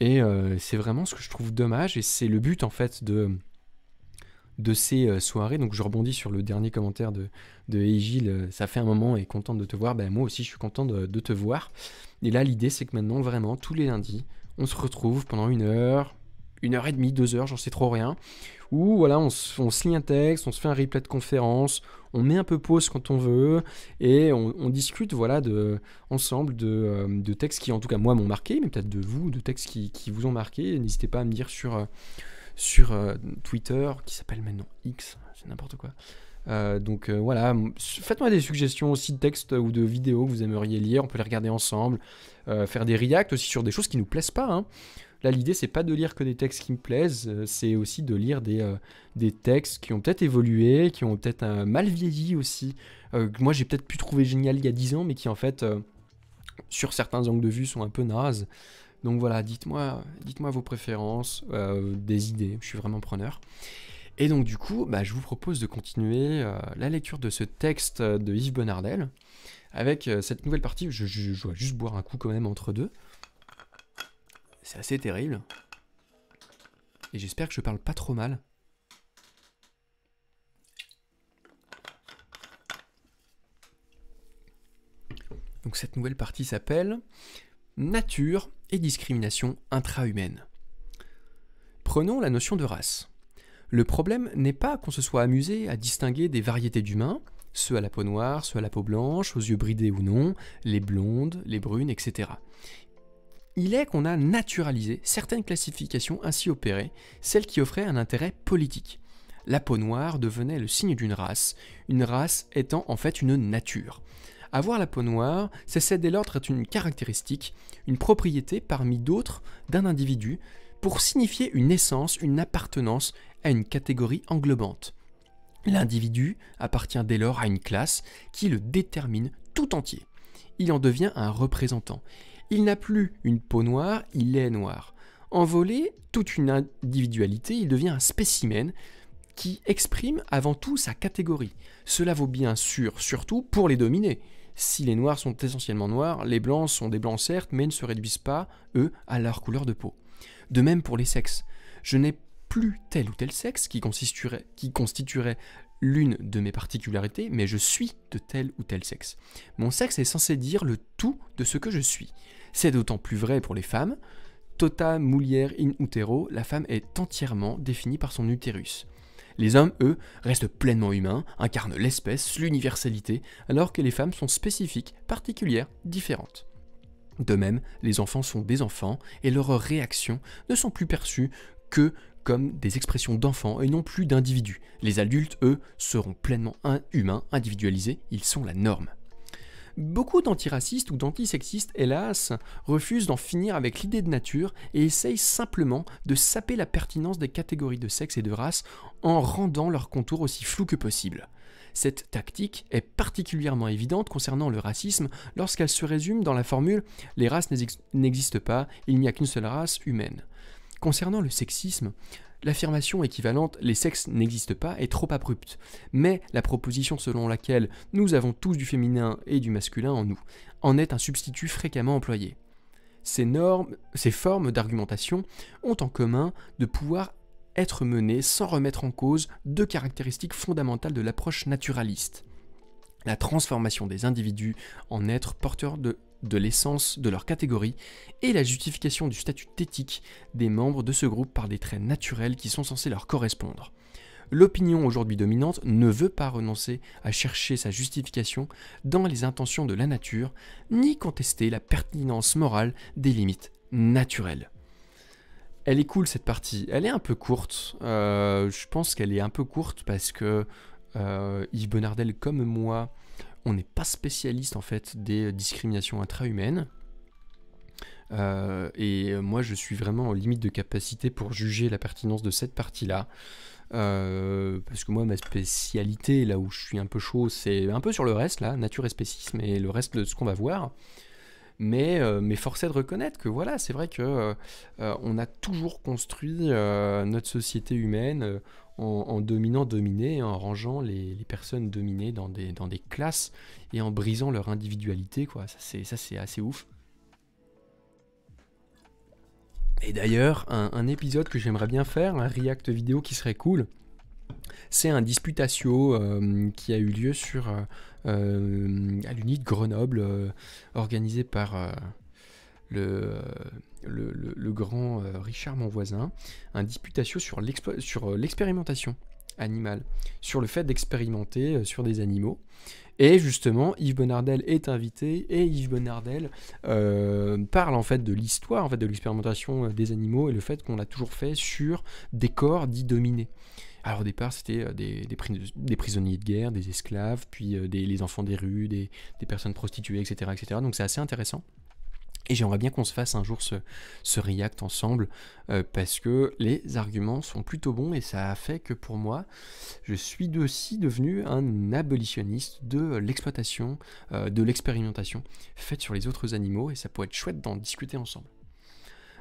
Et c'est vraiment ce que je trouve dommage et c'est le but en fait de de ces soirées, donc je rebondis sur le dernier commentaire de, de ça fait un moment et content de te voir, ben moi aussi je suis content de te voir. Et là l'idée c'est que maintenant vraiment tous les lundis, on se retrouve pendant une heure, une heure et demie, deux heures, j'en sais trop rien, Ou voilà, on, se, lit un texte, on se fait un replay de conférence, on met un peu pause quand on veut, et on, discute voilà de, ensemble euh, de, textes qui, en tout cas, moi, m'ont marqué, mais peut-être de vous, de textes qui, vous ont marqué. N'hésitez pas à me dire sur, euh, sur euh, Twitter, qui s'appelle maintenant X, c'est n'importe quoi. Euh, donc euh, voilà, faites-moi des suggestions aussi de textes ou de vidéos que vous aimeriez lire, on peut les regarder ensemble, euh, faire des reacts aussi sur des choses qui nous plaisent pas. Hein. Là, l'idée, c'est pas de lire que des textes qui me plaisent, c'est aussi de lire des, textes qui ont peut-être évolué, qui ont peut-être mal vieilli aussi, que moi j'ai peut-être pu trouver génial il y a 10 ans, mais qui en fait, sur certains angles de vue, sont un peu nazes. Donc voilà, dites-moi dites-moi vos préférences, des idées, je suis vraiment preneur. Et donc du coup, bah, je vous propose de continuer euh, la lecture de ce texte de Yves Bonardel avec euh, cette nouvelle partie. Je, je, dois juste boire un coup quand même entre deux. C'est assez terrible. Et j'espère que je parle pas trop mal. Donc cette nouvelle partie s'appelle Nature et discrimination intra-humaine. Prenons la notion de race. Le problème n'est pas qu'on se soit amusé à distinguer des variétés d'humains, ceux à la peau noire, ceux à la peau blanche, aux yeux bridés ou non, les blondes, les brunes, etc. Il est qu'on a naturalisé certaines classifications ainsi opérées, celles qui offraient un intérêt politique. La peau noire devenait le signe d'une race, une race étant en fait une nature. Avoir la peau noire, c'est dès l'ordre être une caractéristique, une propriété parmi d'autres d'un individu, pour signifier une essence, une appartenance, à une catégorie englobante. L'individu appartient dès lors à une classe qui le détermine tout entier. Il en devient un représentant. Il n'a plus une peau noire, il est noir. Envolé, toute une individualité, il devient un spécimen qui exprime avant tout sa catégorie. Cela vaut bien sûr surtout pour les dominés. Si les noirs sont essentiellement noirs, les blancs sont des blancs certes, mais ne se réduisent pas, eux, à leur couleur de peau. De même pour les sexes. Je n'ai plus tel ou tel sexe qui constituerait, l'une de mes particularités, mais je suis de tel ou tel sexe. Mon sexe est censé dire le tout de ce que je suis. C'est d'autant plus vrai pour les femmes. Tota mulier in utero, la femme est entièrement définie par son utérus. Les hommes, eux, restent pleinement humains, incarnent l'espèce, l'universalité, alors que les femmes sont spécifiques, particulières, différentes. De même, les enfants sont des enfants et leurs réactions ne sont plus perçues que comme des expressions d'enfants et non plus d'individus. Les adultes, eux, seront pleinement humains, individualisés, ils sont la norme. Beaucoup d'antiracistes ou d'antisexistes, hélas, refusent d'en finir avec l'idée de nature et essayent simplement de saper la pertinence des catégories de sexe et de race en rendant leurs contours aussi flous que possible. Cette tactique est particulièrement évidente concernant le racisme lorsqu'elle se résume dans la formule Les races n'existent pas, il n'y a qu'une seule race humaine. Concernant le sexisme, l'affirmation équivalente les sexes n'existent pas est trop abrupte, mais la proposition selon laquelle nous avons tous du féminin et du masculin en nous en est un substitut fréquemment employé. Ces normes, ces formes d'argumentation ont en commun de pouvoir être menées sans remettre en cause deux caractéristiques fondamentales de l'approche naturaliste la transformation des individus en êtres porteurs de de l'essence de leur catégorie et la justification du statut éthique des membres de ce groupe par des traits naturels qui sont censés leur correspondre. L'opinion aujourd'hui dominante ne veut pas renoncer à chercher sa justification dans les intentions de la nature, ni contester la pertinence morale des limites naturelles. Elle est cool cette partie, elle est un peu courte, euh, je pense qu'elle est un peu courte parce que euh, Yves Bonardel comme moi on n'est pas spécialiste en fait des discriminations intra-humaines. Euh, et moi, je suis vraiment en limite de capacité pour juger la pertinence de cette partie-là. Euh, parce que moi, ma spécialité, là où je suis un peu chaud, c'est un peu sur le reste, là, nature et spécisme, et le reste de ce qu'on va voir. Mais, euh, mais force est de reconnaître que voilà, c'est vrai que euh, euh, on a toujours construit notre société humaine en, dominant-dominé, en rangeant les, personnes dominées dans des, dans des classes et en brisant leur individualité. Quoi. Ça, c'est assez ouf. Et d'ailleurs, un, épisode que j'aimerais bien faire, un react vidéo qui serait cool, c'est un disputatio qui a eu lieu sur, euh, à l'unité Grenoble, euh, organisée organisé par euh, le, grand Richard Monvoisin, un disputatio sur l'expérimentation animale, sur le fait d'expérimenter sur des animaux. Et justement, Yves Bonnardel est invité et Yves Bonnardel parle en fait de l'histoire, de l'expérimentation des animaux et le fait qu'on l'a toujours fait sur des corps dits dominés. Alors au départ, c'était euh, des, prisonniers de guerre, des esclaves, puis euh, des, les enfants des rues, des, personnes prostituées, etc. etc. Donc c'est assez intéressant. Et j'aimerais bien qu'on se fasse un jour ce, ce React ensemble euh, parce que les arguments sont plutôt bons et ça a fait que pour moi, je suis aussi devenu un abolitionniste de l'exploitation, de l'expérimentation faite sur les autres animaux et ça pourrait être chouette d'en discuter ensemble.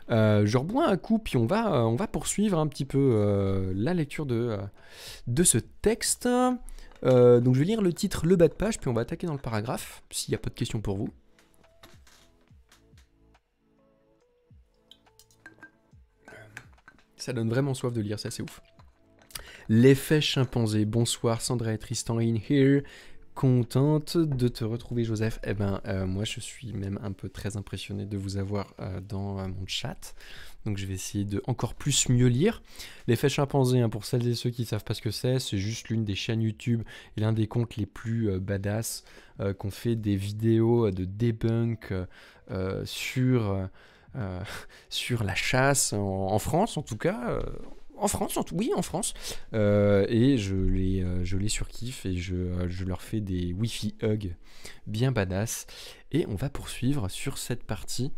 Euh, je rebois un coup, puis on va, euh, on va poursuivre un petit peu euh, la lecture de, de ce texte. donc je vais lire le titre, le bas de page, puis on va attaquer dans le paragraphe, s'il n'y a pas de questions pour vous. Ça donne vraiment soif de lire, ça c'est ouf. Les L'effet chimpanzé, bonsoir Sandra et Tristan in here contente de te retrouver, Joseph. et eh ben, euh, moi, je suis même un peu très impressionné de vous avoir euh, dans euh, mon chat. Donc, je vais essayer de encore plus mieux lire. les chimpanzé, hein, pour celles et ceux qui savent pas ce que c'est, c'est juste l'une des chaînes YouTube et l'un des comptes les plus badass qu'on fait des vidéos de debunk sur, [laughs] sur la chasse en, France, en tout cas en France, en oui, en France. Euh, et je les, euh, je les surkiffe et euh, je, leur fais des Wi-Fi hugs bien badass. Et on va poursuivre sur cette partie.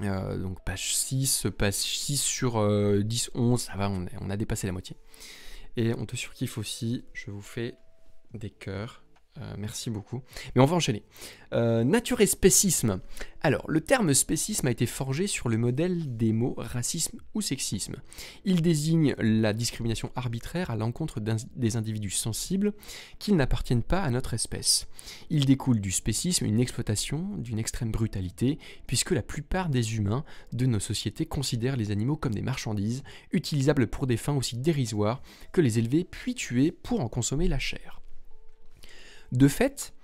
donc page 6, page 6 sur 10, 11, ça va, on, a dépassé la moitié. Et on te surkiffe aussi, je vous fais des cœurs. Euh, merci beaucoup. Mais on va enchaîner. Euh, nature et spécisme. Alors, le terme spécisme a été forgé sur le modèle des mots racisme ou sexisme. Il désigne la discrimination arbitraire à l'encontre des individus sensibles qu'ils n'appartiennent pas à notre espèce. Il découle du spécisme une exploitation d'une extrême brutalité, puisque la plupart des humains de nos sociétés considèrent les animaux comme des marchandises, utilisables pour des fins aussi dérisoires que les élever puis tuer pour en consommer la chair. De fait,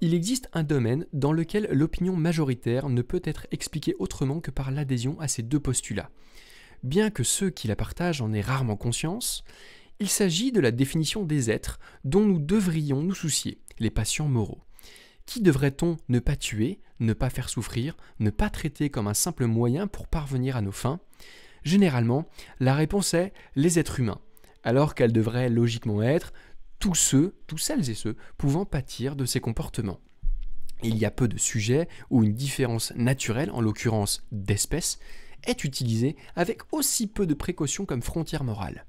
il existe un domaine dans lequel l'opinion majoritaire ne peut être expliquée autrement que par l'adhésion à ces deux postulats. Bien que ceux qui la partagent en aient rarement conscience, il s'agit de la définition des êtres dont nous devrions nous soucier, les patients moraux. Qui devrait-on ne pas tuer, ne pas faire souffrir, ne pas traiter comme un simple moyen pour parvenir à nos fins Généralement, la réponse est les êtres humains, alors qu'elle devrait logiquement être tous ceux, tous celles et ceux pouvant pâtir de ces comportements. Il y a peu de sujets où une différence naturelle, en l'occurrence d'espèces, est utilisée avec aussi peu de précaution comme frontière morale.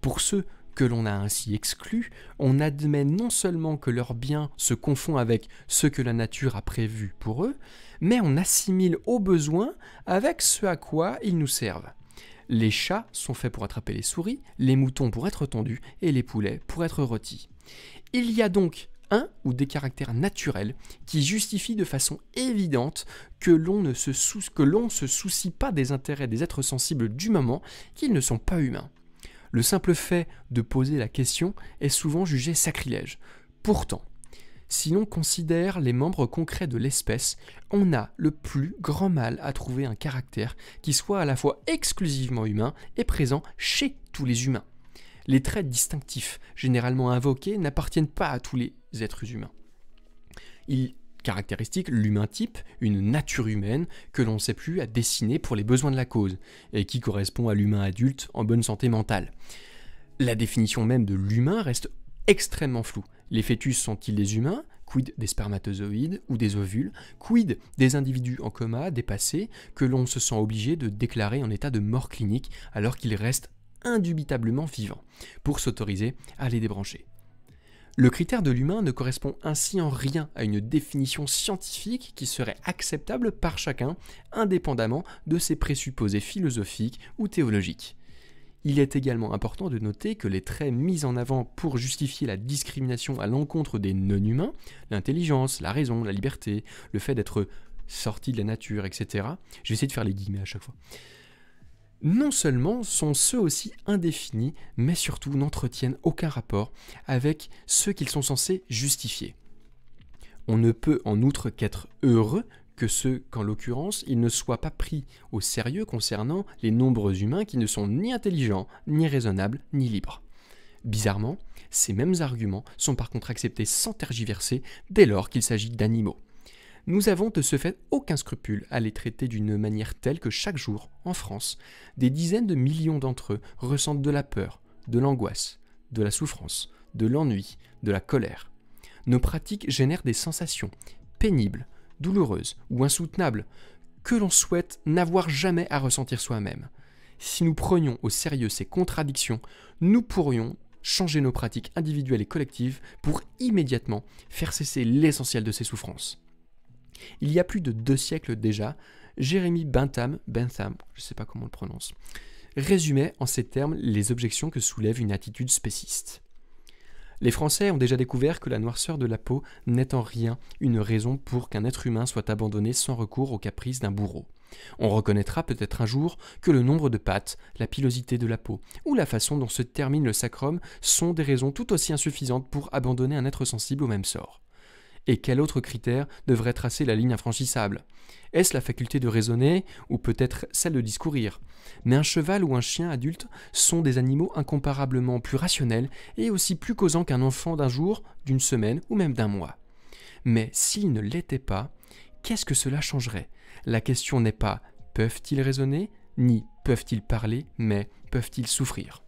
Pour ceux que l'on a ainsi exclus, on admet non seulement que leur bien se confond avec ce que la nature a prévu pour eux, mais on assimile au besoin avec ce à quoi ils nous servent. Les chats sont faits pour attraper les souris, les moutons pour être tendus et les poulets pour être rôtis. Il y a donc un ou des caractères naturels qui justifient de façon évidente que l'on ne se, que se soucie pas des intérêts des êtres sensibles du moment qu'ils ne sont pas humains. Le simple fait de poser la question est souvent jugé sacrilège. Pourtant, si l'on considère les membres concrets de l'espèce, on a le plus grand mal à trouver un caractère qui soit à la fois exclusivement humain et présent chez tous les humains. Les traits distinctifs, généralement invoqués, n'appartiennent pas à tous les êtres humains. Ils caractéristique, l'humain type, une nature humaine que l'on ne sait plus à dessiner pour les besoins de la cause, et qui correspond à l'humain adulte en bonne santé mentale. La définition même de l'humain reste extrêmement floue, les fœtus sont-ils des humains Quid des spermatozoïdes ou des ovules Quid des individus en coma, dépassés, que l'on se sent obligé de déclarer en état de mort clinique alors qu'ils restent indubitablement vivants, pour s'autoriser à les débrancher le critère de l'humain ne correspond ainsi en rien à une définition scientifique qui serait acceptable par chacun, indépendamment de ses présupposés philosophiques ou théologiques. Il est également important de noter que les traits mis en avant pour justifier la discrimination à l'encontre des non-humains, l'intelligence, la raison, la liberté, le fait d'être sorti de la nature, etc., J'essaie de faire les guillemets à chaque fois, non seulement sont ceux aussi indéfinis, mais surtout n'entretiennent aucun rapport avec ceux qu'ils sont censés justifier. On ne peut en outre qu'être heureux que ce qu'en l'occurrence il ne soit pas pris au sérieux concernant les nombreux humains qui ne sont ni intelligents, ni raisonnables, ni libres. Bizarrement, ces mêmes arguments sont par contre acceptés sans tergiverser dès lors qu'il s'agit d'animaux. Nous avons de ce fait aucun scrupule à les traiter d'une manière telle que chaque jour, en France, des dizaines de millions d'entre eux ressentent de la peur, de l'angoisse, de la souffrance, de l'ennui, de la colère. Nos pratiques génèrent des sensations pénibles, douloureuse ou insoutenable que l'on souhaite n'avoir jamais à ressentir soi-même. Si nous prenions au sérieux ces contradictions, nous pourrions changer nos pratiques individuelles et collectives pour immédiatement faire cesser l'essentiel de ces souffrances. Il y a plus de deux siècles déjà, Jérémy Bentham, Bentham, je ne sais pas comment on le prononce, résumait en ces termes les objections que soulève une attitude spéciste. Les Français ont déjà découvert que la noirceur de la peau n'est en rien une raison pour qu'un être humain soit abandonné sans recours aux caprices d'un bourreau. On reconnaîtra peut-être un jour que le nombre de pattes, la pilosité de la peau ou la façon dont se termine le sacrum sont des raisons tout aussi insuffisantes pour abandonner un être sensible au même sort et quel autre critère devrait tracer la ligne infranchissable Est-ce la faculté de raisonner ou peut-être celle de discourir Mais un cheval ou un chien adulte sont des animaux incomparablement plus rationnels et aussi plus causants qu'un enfant d'un jour, d'une semaine ou même d'un mois. Mais s'ils ne l'étaient pas, qu'est-ce que cela changerait La question n'est pas peuvent-ils raisonner ni peuvent-ils parler, mais peuvent-ils souffrir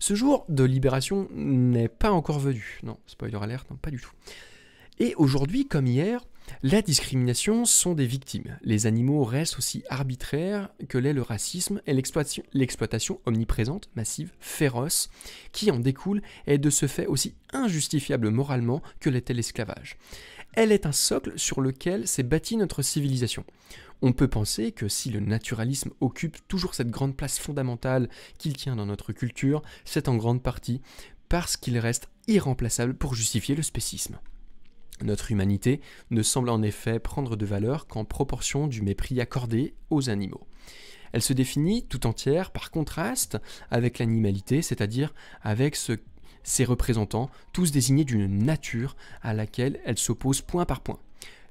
ce jour de libération n'est pas encore venu. Non, spoiler alert, non, pas du tout. Et aujourd'hui, comme hier, la discrimination sont des victimes. Les animaux restent aussi arbitraires que l'est le racisme et l'exploitation omniprésente, massive, féroce, qui en découle est de ce fait aussi injustifiable moralement que l'était l'esclavage. Elle est un socle sur lequel s'est bâtie notre civilisation. On peut penser que si le naturalisme occupe toujours cette grande place fondamentale qu'il tient dans notre culture, c'est en grande partie parce qu'il reste irremplaçable pour justifier le spécisme. Notre humanité ne semble en effet prendre de valeur qu'en proportion du mépris accordé aux animaux. Elle se définit tout entière par contraste avec l'animalité, c'est-à-dire avec ses représentants, tous désignés d'une nature à laquelle elle s'oppose point par point.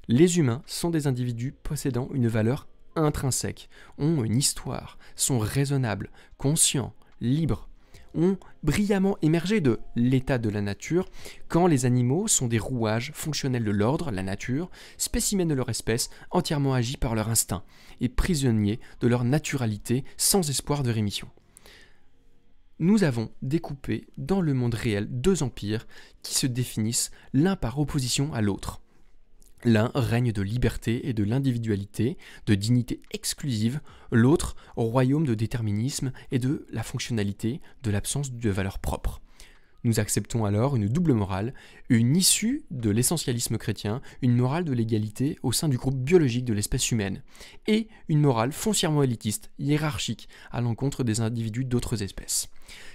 Les humains sont des individus possédant une valeur intrinsèque, ont une histoire, sont raisonnables, conscients, libres, ont brillamment émergé de l'état de la nature, quand les animaux sont des rouages fonctionnels de l'ordre, la nature, spécimens de leur espèce, entièrement agis par leur instinct, et prisonniers de leur naturalité sans espoir de rémission. Nous avons découpé dans le monde réel deux empires qui se définissent l'un par opposition à l'autre. L'un règne de liberté et de l'individualité, de dignité exclusive, l'autre royaume de déterminisme et de la fonctionnalité, de l'absence de valeur propre. Nous acceptons alors une double morale, une issue de l'essentialisme chrétien, une morale de l'égalité au sein du groupe biologique de l'espèce humaine, et une morale foncièrement élitiste, hiérarchique, à l'encontre des individus d'autres espèces.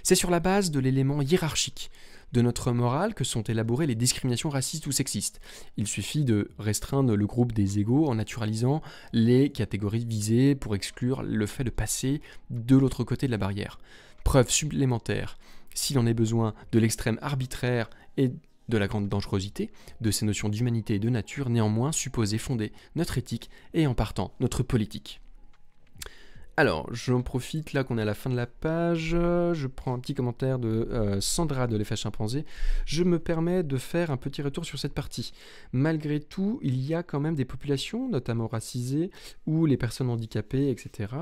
C'est sur la base de l'élément hiérarchique, de notre morale que sont élaborées les discriminations racistes ou sexistes. Il suffit de restreindre le groupe des égaux en naturalisant les catégories visées pour exclure le fait de passer de l'autre côté de la barrière. Preuve supplémentaire, s'il en est besoin, de l'extrême arbitraire et de la grande dangerosité, de ces notions d'humanité et de nature néanmoins supposées fonder notre éthique et en partant notre politique. Alors, j'en profite là qu'on est à la fin de la page. Je prends un petit commentaire de euh, Sandra de l'effet chimpanzé. Je me permets de faire un petit retour sur cette partie. Malgré tout, il y a quand même des populations, notamment racisées, ou les personnes handicapées, etc.,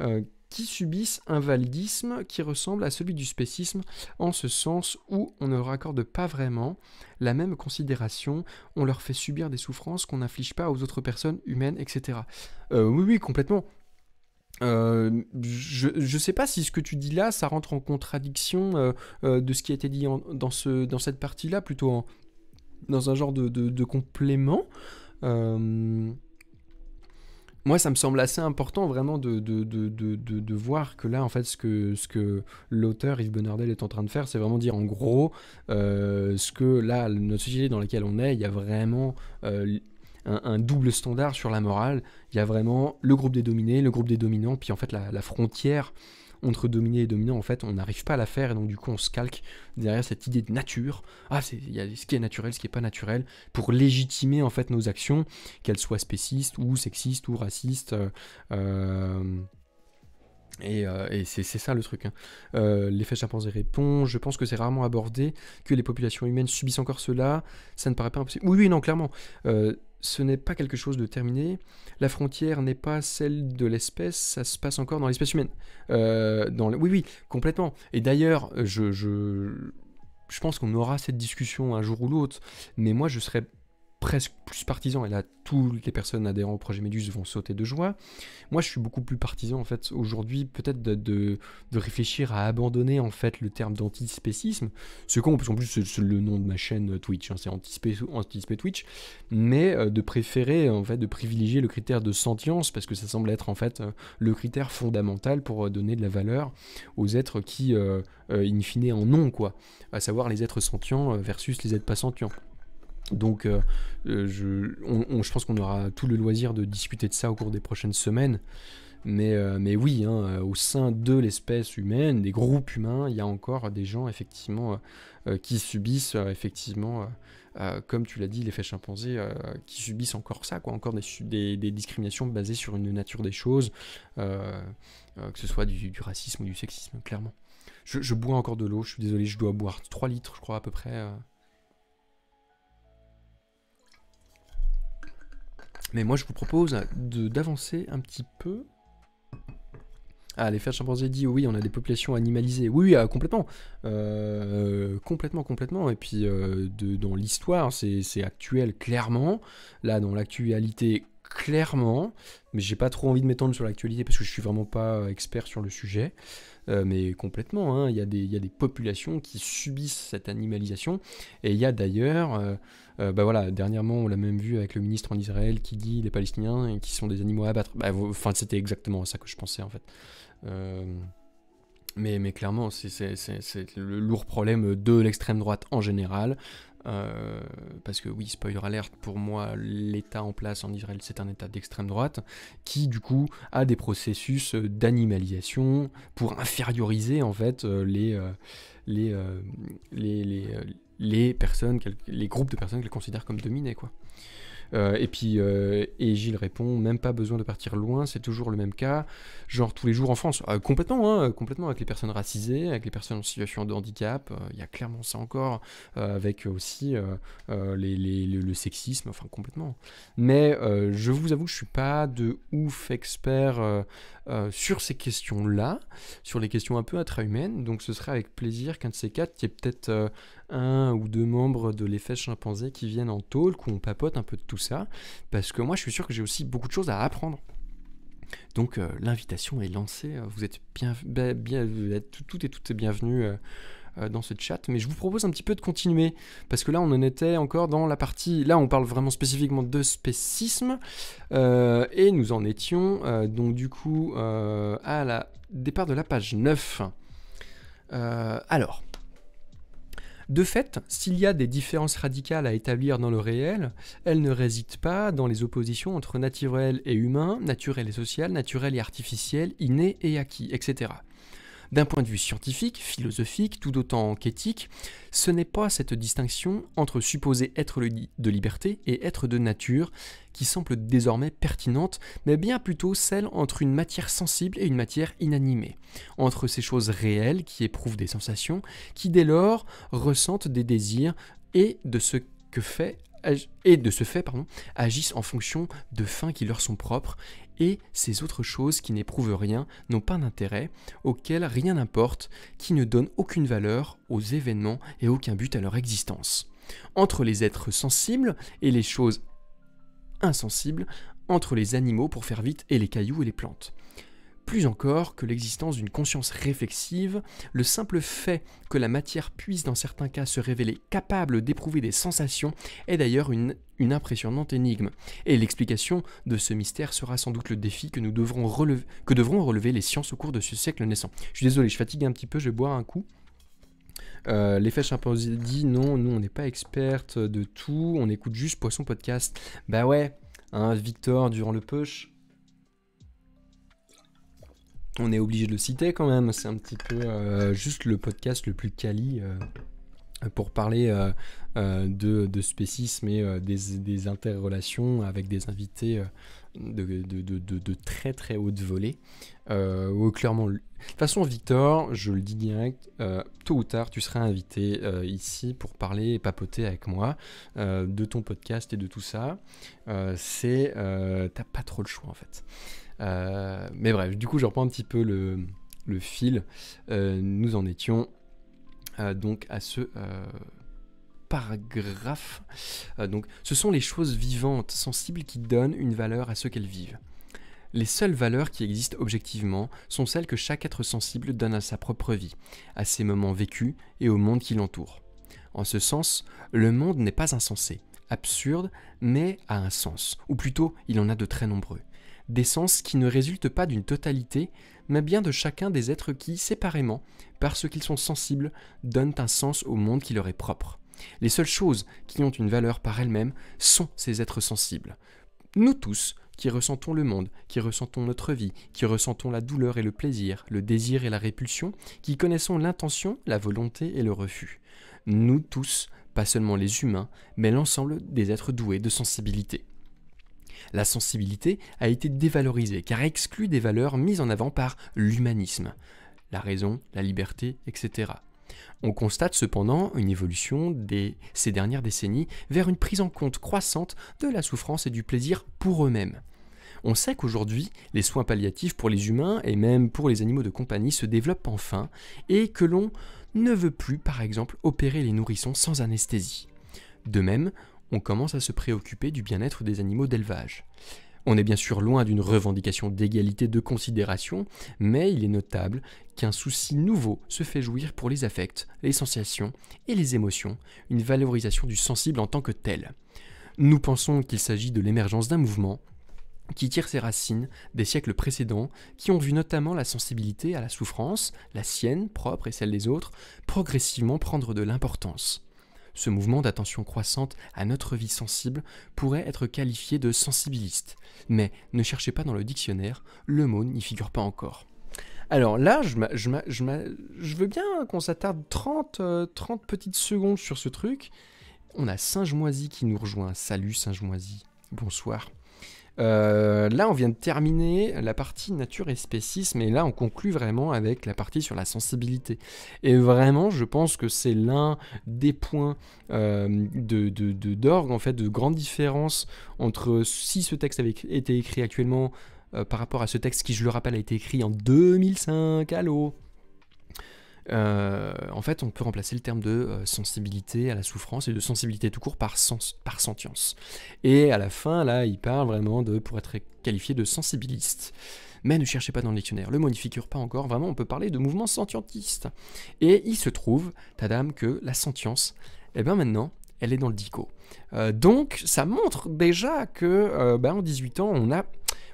euh, qui subissent un validisme qui ressemble à celui du spécisme en ce sens où on ne leur accorde pas vraiment la même considération, on leur fait subir des souffrances qu'on n'inflige pas aux autres personnes humaines, etc. Euh, oui, oui, complètement. Euh, je ne sais pas si ce que tu dis là, ça rentre en contradiction euh, euh, de ce qui a été dit dans, ce, dans cette partie-là, plutôt dans un genre de, complément. moi, ça me semble assez important vraiment de, de, voir que là, en fait, ce que, ce que l'auteur Yves Benardel est en train de faire, c'est vraiment dire en gros ce que là, notre société dans laquelle on est, il y a vraiment un, double standard sur la morale. Il y a vraiment le groupe des dominés, le groupe des dominants, puis en fait la, frontière entre dominés et dominants en fait, on n'arrive pas à la faire, et donc du coup, on se calque derrière cette idée de nature. Ah, il y a ce qui est naturel, ce qui est pas naturel, pour légitimer en fait nos actions, qu'elles soient spécistes ou sexistes ou racistes. Euh, euh, et, euh, c'est ça le truc. Hein. Euh, L'effet chimpanzé répond Je pense que c'est rarement abordé que les populations humaines subissent encore cela. Ça ne paraît pas impossible. Oui, oui, non, clairement ce n'est pas quelque chose de terminé. La frontière n'est pas celle de l'espèce, ça se passe encore dans l'espèce humaine. Euh, oui, oui, complètement. Et d'ailleurs, je, je, je pense qu'on aura cette discussion un jour ou l'autre, mais moi je serais presque plus partisan, et là toutes les personnes adhérentes au projet Méduse vont sauter de joie. Moi je suis beaucoup plus partisan en fait aujourd'hui peut-être de, de, réfléchir à abandonner en fait le terme d'antispécisme, ce qu'on, en plus c'est le nom de ma chaîne Twitch, hein, c'est antispé, Twitch, mais euh, de préférer en fait de privilégier le critère de sentience parce que ça semble être en fait euh, le critère fondamental pour euh, donner de la valeur aux êtres qui in fine en ont quoi, à savoir les êtres sentients versus les êtres pas sentients. Donc, euh, euh, je, pense qu'on aura tout le loisir de discuter de ça au cours des prochaines semaines. Mais, euh, oui, hein, au sein de l'espèce humaine, des groupes humains, il y a encore des gens effectivement qui subissent effectivement, comme tu l'as dit, les l'effet chimpanzés, qui subissent encore ça, quoi, encore des, discriminations basées sur une nature des choses, que ce soit du, racisme ou du sexisme, clairement. Je, je bois encore de l'eau, je suis désolé, je dois boire 3 litres, je crois, à peu près. Mais moi, je vous propose d'avancer un petit peu. Ah, les fers chimpanzés dit oui, on a des populations animalisées. Oui, oui ah, complètement. Euh, complètement, complètement. Et puis, euh, de, dans l'histoire, c'est actuel clairement. Là, dans l'actualité, clairement. Mais j'ai pas trop envie de m'étendre sur l'actualité parce que je suis vraiment pas expert sur le sujet. Euh, mais complètement. Hein. Il, y a des, populations qui subissent cette animalisation. Et il y a d'ailleurs, euh, euh, bah voilà, dernièrement, on l'a même vu avec le ministre en Israël qui dit les Palestiniens qui sont des animaux à abattre. Bah, enfin, c'était exactement ça que je pensais en fait. Mais, mais, clairement, c'est le lourd problème de l'extrême droite en général, euh, parce que oui, spoiler alert, pour moi, l'État en place en Israël, c'est un État d'extrême droite, qui du coup a des processus d'animalisation pour inférioriser en fait euh, euh, les, les, les, personnes, les groupes de personnes qu'elle considère comme dominés, quoi. Euh, et puis, euh, et Gilles répond, même pas besoin de partir loin, c'est toujours le même cas, genre tous les jours en France, euh, complètement, hein, complètement, avec les personnes racisées, avec les personnes en situation de handicap, il y a clairement ça encore, avec aussi le, sexisme, enfin complètement. Mais je vous avoue je suis pas de ouf expert euh, sur ces questions-là, sur les questions un peu intra-humaines. Donc ce serait avec plaisir qu'un de ces quatre, qui y ait peut-être euh, un ou deux membres de l'effet chimpanzé qui viennent en tôle, qu'on on papote un peu de tout ça, parce que moi je suis sûr que j'ai aussi beaucoup de choses à apprendre. Donc euh, l'invitation est lancée, vous êtes bien, bien, tout, tout, et toutes bienvenues euh, dans ce chat. Mais je vous propose un petit peu de continuer, parce que là, on en était encore dans la partie... Là, on parle vraiment spécifiquement de spécisme, euh, et nous en étions euh, donc du coup à la départ de la page 9. alors... De fait, s'il y a des différences radicales à établir dans le réel, elles ne résident pas dans les oppositions entre naturel et humain, naturel et social, naturel et artificiel, inné et acquis, etc. D'un point de vue scientifique, philosophique, tout autant qu'éthique, ce n'est pas cette distinction entre supposé être de liberté et être de nature qui semble désormais pertinente, mais bien plutôt celle entre une matière sensible et une matière inanimée, entre ces choses réelles qui éprouvent des sensations, qui dès lors ressentent des désirs et de ce que fait et de ce fait agissent en fonction de fins qui leur sont propres et ces autres choses qui n'éprouvent rien, n'ont pas d'intérêt, auxquelles rien n'importe, qui ne donnent aucune valeur aux événements et aucun but à leur existence. Entre les êtres sensibles et les choses insensibles, entre les animaux pour faire vite et les cailloux et les plantes plus encore que l'existence d'une conscience réflexive, le simple fait que la matière puisse dans certains cas se révéler capable d'éprouver des sensations est d'ailleurs une, impressionnante énigme, et l'explication de ce mystère sera sans doute le défi que, nous devrons relever, que devront relever les sciences au cours de ce siècle naissant. Je suis désolé, je fatigue un petit peu, je vais boire un coup. Euh, L'effet imposées, dit non, nous on n'est pas experte de tout, on écoute juste Poisson Podcast. Bah ouais, hein, Victor durant le push on est obligé de le citer quand même. C'est un petit peu euh, juste le podcast le plus quali euh, pour parler euh, de, de, spécisme et des, interrelations avec des invités de, très très haute volée. clairement, de toute façon, Victor, je le dis direct, tôt ou tard, tu seras invité ici pour parler et papoter avec moi de ton podcast et de tout ça. C'est, t'as pas trop le choix en fait. Euh, mais bref, du coup, je reprends un petit peu le, fil. Euh, nous en étions euh, donc à ce paragraphe. donc, ce sont les choses vivantes, sensibles, qui donnent une valeur à ce qu'elles vivent. Les seules valeurs qui existent objectivement sont celles que chaque être sensible donne à sa propre vie, à ses moments vécus et au monde qui l'entoure. En ce sens, le monde n'est pas insensé, absurde, mais a un sens, ou plutôt il en a de très nombreux des sens qui ne résultent pas d'une totalité, mais bien de chacun des êtres qui, séparément, parce qu'ils sont sensibles, donnent un sens au monde qui leur est propre. Les seules choses qui ont une valeur par elles-mêmes sont ces êtres sensibles. Nous tous, qui ressentons le monde, qui ressentons notre vie, qui ressentons la douleur et le plaisir, le désir et la répulsion, qui connaissons l'intention, la volonté et le refus. Nous tous, pas seulement les humains, mais l'ensemble des êtres doués de sensibilité. La sensibilité a été dévalorisée car exclue des valeurs mises en avant par l'humanisme, la raison, la liberté, etc. On constate cependant une évolution des ces dernières décennies vers une prise en compte croissante de la souffrance et du plaisir pour eux-mêmes. On sait qu'aujourd'hui, les soins palliatifs pour les humains et même pour les animaux de compagnie se développent enfin et que l'on ne veut plus par exemple opérer les nourrissons sans anesthésie. De même, on commence à se préoccuper du bien-être des animaux d'élevage. On est bien sûr loin d'une revendication d'égalité de considération, mais il est notable qu'un souci nouveau se fait jouir pour les affects, les sensations et les émotions, une valorisation du sensible en tant que tel. Nous pensons qu'il s'agit de l'émergence d'un mouvement qui tire ses racines des siècles précédents, qui ont vu notamment la sensibilité à la souffrance, la sienne propre et celle des autres, progressivement prendre de l'importance. Ce mouvement d'attention croissante à notre vie sensible pourrait être qualifié de sensibiliste, mais ne cherchez pas dans le dictionnaire, le mot n'y figure pas encore. Alors là, je, je, veux bien qu'on s'attarde 30, euh, petites secondes sur ce truc. On a Singe Moisy qui nous rejoint. Salut Singe Moisy. bonsoir. Euh, là, on vient de terminer la partie nature et spécisme, et là, on conclut vraiment avec la partie sur la sensibilité. Et vraiment, je pense que c'est l'un des points euh, de d'orgue, en fait, de grande différence entre si ce texte avait été écrit actuellement euh, par rapport à ce texte qui, je le rappelle, a été écrit en 2005, allô euh, en fait, on peut remplacer le terme de euh, sensibilité à la souffrance et de sensibilité tout court par, par sentience. Et à la fin, là, il parle vraiment de, pour être qualifié de sensibiliste. Mais ne cherchez pas dans le dictionnaire, le mot n'y figure pas encore, vraiment on peut parler de mouvement sentientiste. Et il se trouve, tadam, que la sentience, eh bien maintenant, elle est dans le dico. Euh, donc ça montre déjà que euh, ben, en 18 ans on a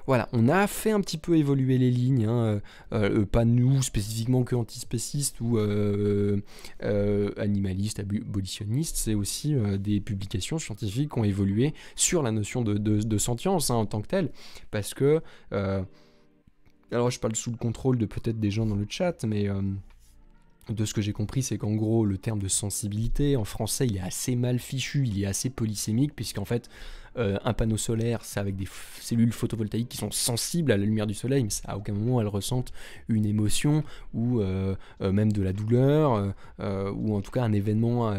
voilà, on a fait un petit peu évoluer les lignes, hein, euh, pas nous spécifiquement que antispécistes ou animalistes, abolitionnistes, c'est aussi des publications scientifiques qui ont évolué sur la notion de, sentience hein, en tant que telle, parce que alors je parle sous le contrôle de peut-être des gens dans le chat, mais de ce que j'ai compris, c'est qu'en gros, le terme de sensibilité en français, il est assez mal fichu, il est assez polysémique, puisqu'en fait, euh, un panneau solaire, c'est avec des cellules photovoltaïques qui sont sensibles à la lumière du soleil, mais à aucun moment elles ressentent une émotion ou euh, euh, même de la douleur, ou en tout cas un événement,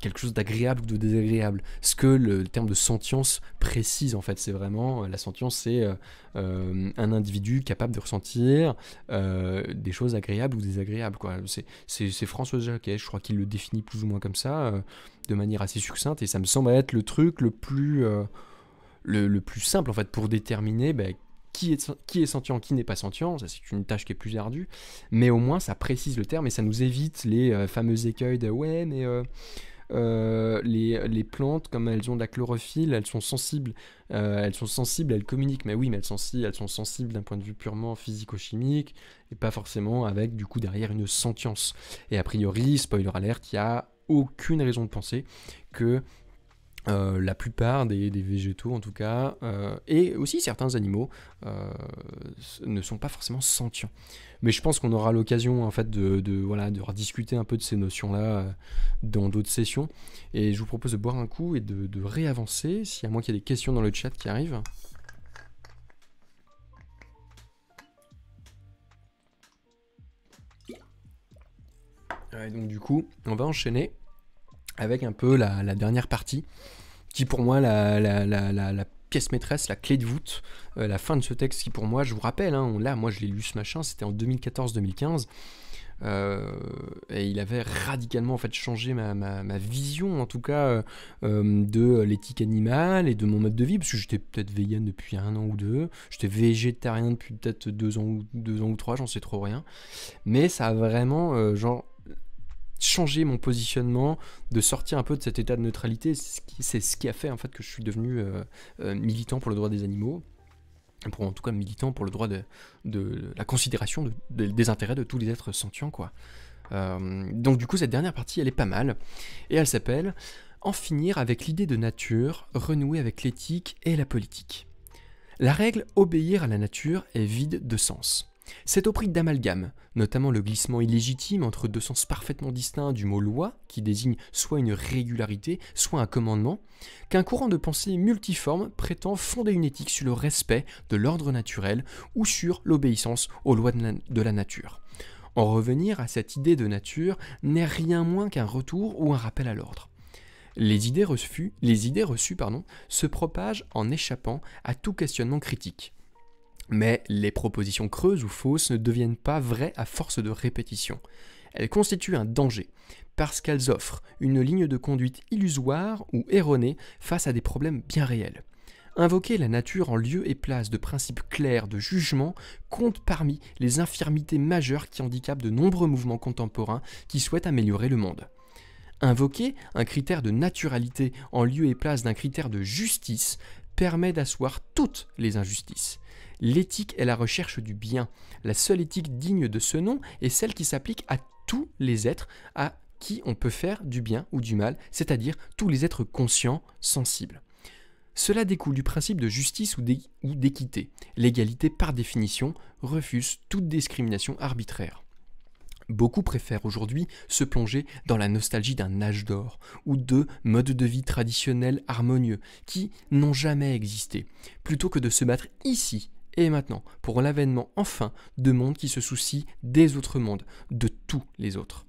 quelque chose d'agréable ou de désagréable. Ce que le terme de sentience précise en fait, c'est vraiment, la sentience c'est un individu capable de ressentir des choses agréables ou désagréables. C'est François Jacquet, je crois qu'il le définit plus ou moins comme ça de manière assez succincte et ça me semble être le truc le plus, euh, le, plus simple en fait pour déterminer ben, qui, est, qui est sentient, qui n'est pas sentient. Ça, c'est une tâche qui est plus ardue, mais au moins ça précise le terme et ça nous évite les euh, fameux écueils de ouais, mais. Euh, les, plantes, comme elles ont de la chlorophylle, elles sont sensibles. elles sont sensibles, elles communiquent. Mais oui, mais elles, sont, elles sont sensibles d'un point de vue purement physico-chimique et pas forcément avec, du coup, derrière une sentience. Et a priori, spoiler alert, il y a aucune raison de penser que euh, la plupart des, végétaux en tout cas, euh, et aussi certains animaux, euh, ne sont pas forcément sentients. Mais je pense qu'on aura l'occasion en fait de, de, voilà, de rediscuter un peu de ces notions-là dans d'autres sessions. Et je vous propose de boire un coup et de, réavancer, si à moins qu'il y ait des questions dans le chat qui arrivent. donc du coup, on va enchaîner avec un peu la, dernière partie, qui pour moi la, la, pièce maîtresse, la clé de voûte, euh, la fin de ce texte qui pour moi, je vous rappelle, hein, là moi je l'ai lu ce machin, c'était en 2014-2015. Euh, et il avait radicalement en fait changé ma, vision en tout cas euh, de l'éthique animale et de mon mode de vie parce que j'étais peut-être végane depuis un an ou deux j'étais végétarien depuis peut-être deux ans ou deux ans ou trois j'en sais trop rien mais ça a vraiment genre changer mon positionnement, de sortir un peu de cet état de neutralité. C'est ce qui a fait en fait que je suis devenu euh, euh, militant pour le droit des animaux, pour en tout cas militant pour le droit de, la considération des intérêts de tous les êtres sentients, quoi. Euh, donc du coup, cette dernière partie, elle est pas mal, et elle s'appelle En finir avec l'idée de nature, renouer avec l'éthique et la politique. La règle obéir à la nature est vide de sens. C'est au prix d'amalgames, notamment le glissement illégitime entre deux sens parfaitement distincts du mot loi, qui désigne soit une régularité, soit un commandement, qu'un courant de pensée multiforme prétend fonder une éthique sur le respect de l'ordre naturel ou sur l'obéissance aux lois de la, nature. En revenir à cette idée de nature n'est rien moins qu'un retour ou un rappel à l'ordre. Les idées reçues, les idées reçues pardon, se propagent en échappant à tout questionnement critique. Mais les propositions creuses ou fausses ne deviennent pas vraies à force de répétition. Elles constituent un danger, parce qu'elles offrent une ligne de conduite illusoire ou erronée face à des problèmes bien réels. Invoquer la nature en lieu et place de principes clairs de jugement compte parmi les infirmités majeures qui handicapent de nombreux mouvements contemporains qui souhaitent améliorer le monde. Invoquer un critère de naturalité en lieu et place d'un critère de justice permet d'asseoir toutes les injustices l'éthique est la recherche du bien. La seule éthique digne de ce nom est celle qui s'applique à tous les êtres à qui on peut faire du bien ou du mal, c'est-à-dire tous les êtres conscients, sensibles. Cela découle du principe de justice ou d'équité. L'égalité, par définition, refuse toute discrimination arbitraire. Beaucoup préfèrent aujourd'hui se plonger dans la nostalgie d'un âge d'or ou de modes de vie traditionnels harmonieux qui n'ont jamais existé, plutôt que de se battre ici et maintenant pour l'avènement enfin de mondes qui se soucient des autres mondes, de tous les autres.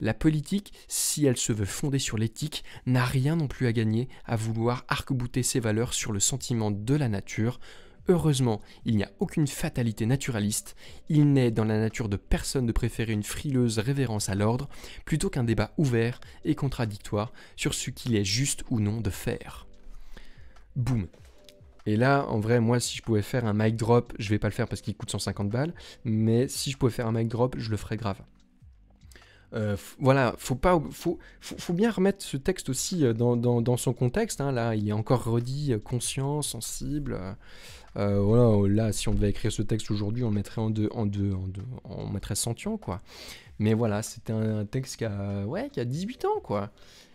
La politique, si elle se veut fondée sur l'éthique, n'a rien non plus à gagner à vouloir arc-bouter ses valeurs sur le sentiment de la nature. Heureusement, il n'y a aucune fatalité naturaliste, il n'est dans la nature de personne de préférer une frileuse révérence à l'ordre plutôt qu'un débat ouvert et contradictoire sur ce qu'il est juste ou non de faire. Boum, et là, en vrai, moi, si je pouvais faire un mic drop, je vais pas le faire parce qu'il coûte 150 balles, mais si je pouvais faire un mic drop, je le ferais grave. Euh, voilà, faut pas, faut, faut, bien remettre ce texte aussi euh, dans, dans, son contexte. Hein. là, il est encore redit, euh, conscient, sensible. Oh, là, si on devait écrire ce texte aujourd'hui, on mettrait en deux, en deux, en deux, on mettrait sentient quoi. Mais voilà, c'était un, texte qui a, ouais, qui a 18 ans quoi.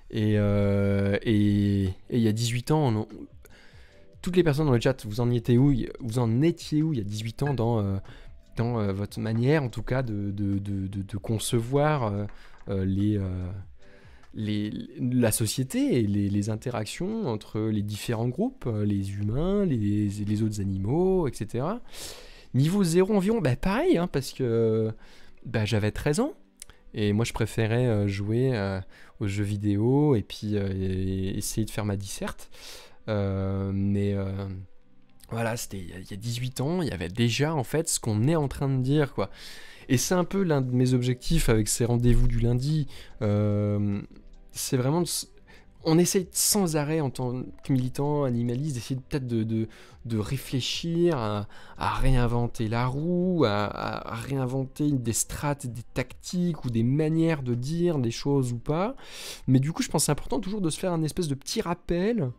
Et, et il y a 18 ans, on, toutes les personnes dans le chat, vous en étiez où, vous en étiez où il y a 18 ans dans, euh, dans euh, votre manière, en tout cas, de, concevoir euh, les, les, la société et les, interactions entre les différents groupes, les humains, les, les autres animaux, etc. Niveau 0 environ, bah, pareil, hein, parce que bah, j'avais 13 ans. Et moi, je préférais jouer aux jeux vidéo et puis essayer de faire ma disserte. Euh, mais euh, voilà, c'était il y, a 18 ans, il y avait déjà en fait ce qu'on est en train de dire, quoi. Et c'est un peu l'un de mes objectifs avec ces rendez-vous du lundi. Euh, c'est vraiment. On essaye sans arrêt en tant que militant, animaliste, d'essayer peut-être de, de, réfléchir à, réinventer la roue, à, à, réinventer des strates, des tactiques ou des manières de dire des choses ou pas. Mais du coup, je pense que c'est important toujours de se faire un espèce de petit rappel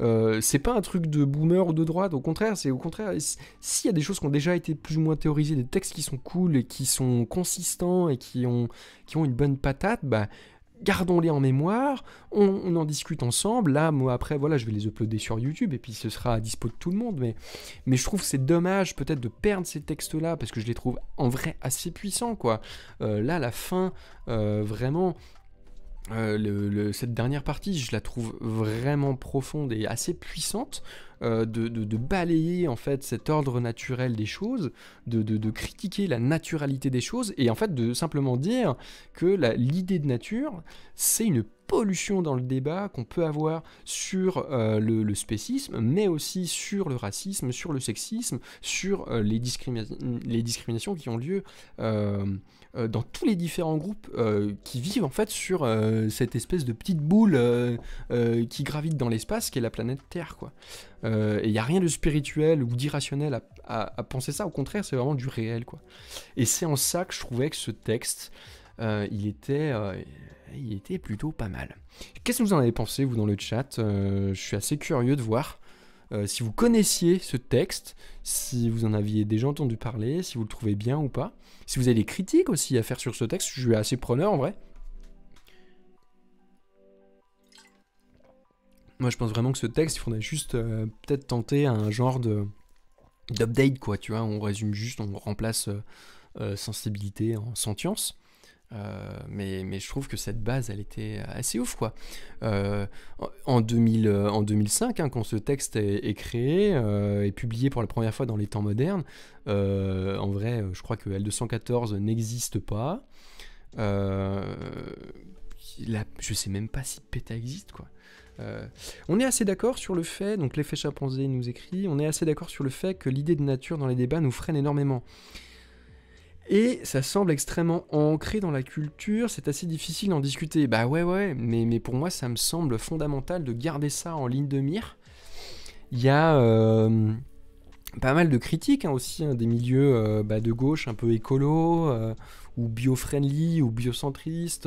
euh, c'est pas un truc de boomer ou de droite, au contraire, c'est au contraire. S'il y a des choses qui ont déjà été plus ou moins théorisées, des textes qui sont cool et qui sont consistants et qui ont, qui ont une bonne patate, bah gardons-les en mémoire, on, en discute ensemble. Là, moi, après, voilà, je vais les uploader sur YouTube et puis ce sera à dispo de tout le monde. Mais, je trouve c'est dommage peut-être de perdre ces textes-là parce que je les trouve en vrai assez puissants, quoi. Euh, là, la fin, euh, vraiment, euh, le, cette dernière partie, je la trouve vraiment profonde et assez puissante euh, de, balayer en fait cet ordre naturel des choses, de, critiquer la naturalité des choses et en fait de simplement dire que l'idée de nature, c'est une pollution dans le débat qu'on peut avoir sur euh, le, spécisme, mais aussi sur le racisme, sur le sexisme, sur les, les, discriminations qui ont lieu. Euh, dans tous les différents groupes euh, qui vivent en fait sur euh, cette espèce de petite boule qui gravite dans l'espace, qui est la planète Terre, quoi. et il n'y a rien de spirituel ou d'irrationnel à, penser ça, au contraire, c'est vraiment du réel, quoi. Et c'est en ça que je trouvais que ce texte, il était il était plutôt pas mal. Qu'est-ce que vous en avez pensé, vous, dans le chat Je suis assez curieux de voir si vous connaissiez ce texte, si vous en aviez déjà entendu parler, si vous le trouvez bien ou pas. Si vous avez des critiques aussi à faire sur ce texte, je suis assez preneur en vrai. Moi, je pense vraiment que ce texte, il faudrait juste euh, peut-être tenter un genre de d'update, quoi, tu vois. On résume juste, on remplace euh, euh, sensibilité en sentience. Euh, mais, je trouve que cette base, elle était assez ouf, quoi. Euh, en, 2000, en 2005, euh, hein, quand ce texte est, créé et publié pour la première fois dans les temps modernes, en vrai, je crois que L214 n'existe pas. Là, je sais même pas si PETA existe, quoi. on est assez d'accord sur le fait, donc l'effet chimpanzé nous écrit, on est assez d'accord sur le fait que l'idée de nature dans les débats nous freine énormément. Et ça semble extrêmement ancré dans la culture, c'est assez difficile d'en discuter. Bah ouais ouais, mais, pour moi ça me semble fondamental de garder ça en ligne de mire. Il y a euh, pas mal de critiques hein, aussi hein, des milieux euh, bah, de gauche un peu écolo, euh, ou bio-friendly, ou biocentristes.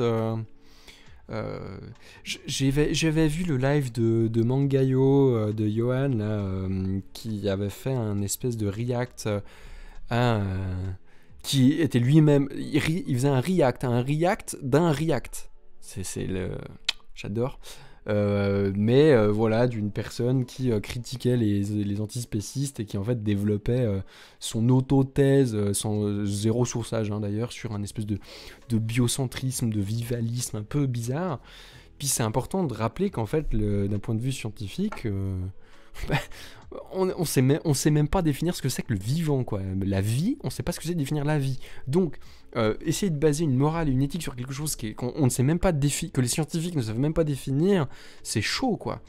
J'avais vu le live de, Mangayo, de Johan, qui avait fait un espèce de react à qui était lui-même, il, faisait un react, un react d'un react. C'est le... J'adore. Euh, mais euh, voilà, d'une personne qui euh, critiquait les, les, antispécistes et qui en fait développait son autothèse, sans zéro sourçage hein, d'ailleurs, sur un espèce de, de, biocentrisme, de vivalisme un peu bizarre. Puis c'est important de rappeler qu'en fait, d'un point de vue scientifique, [laughs] bah, on, ne sait même, on sait même pas définir ce que c'est que le vivant, quoi. La vie, on sait pas ce que c'est de définir la vie. Donc, euh, essayer de baser une morale et une éthique sur quelque chose qu'on ne sait même pas que les scientifiques ne savent même pas définir, c'est chaud, quoi.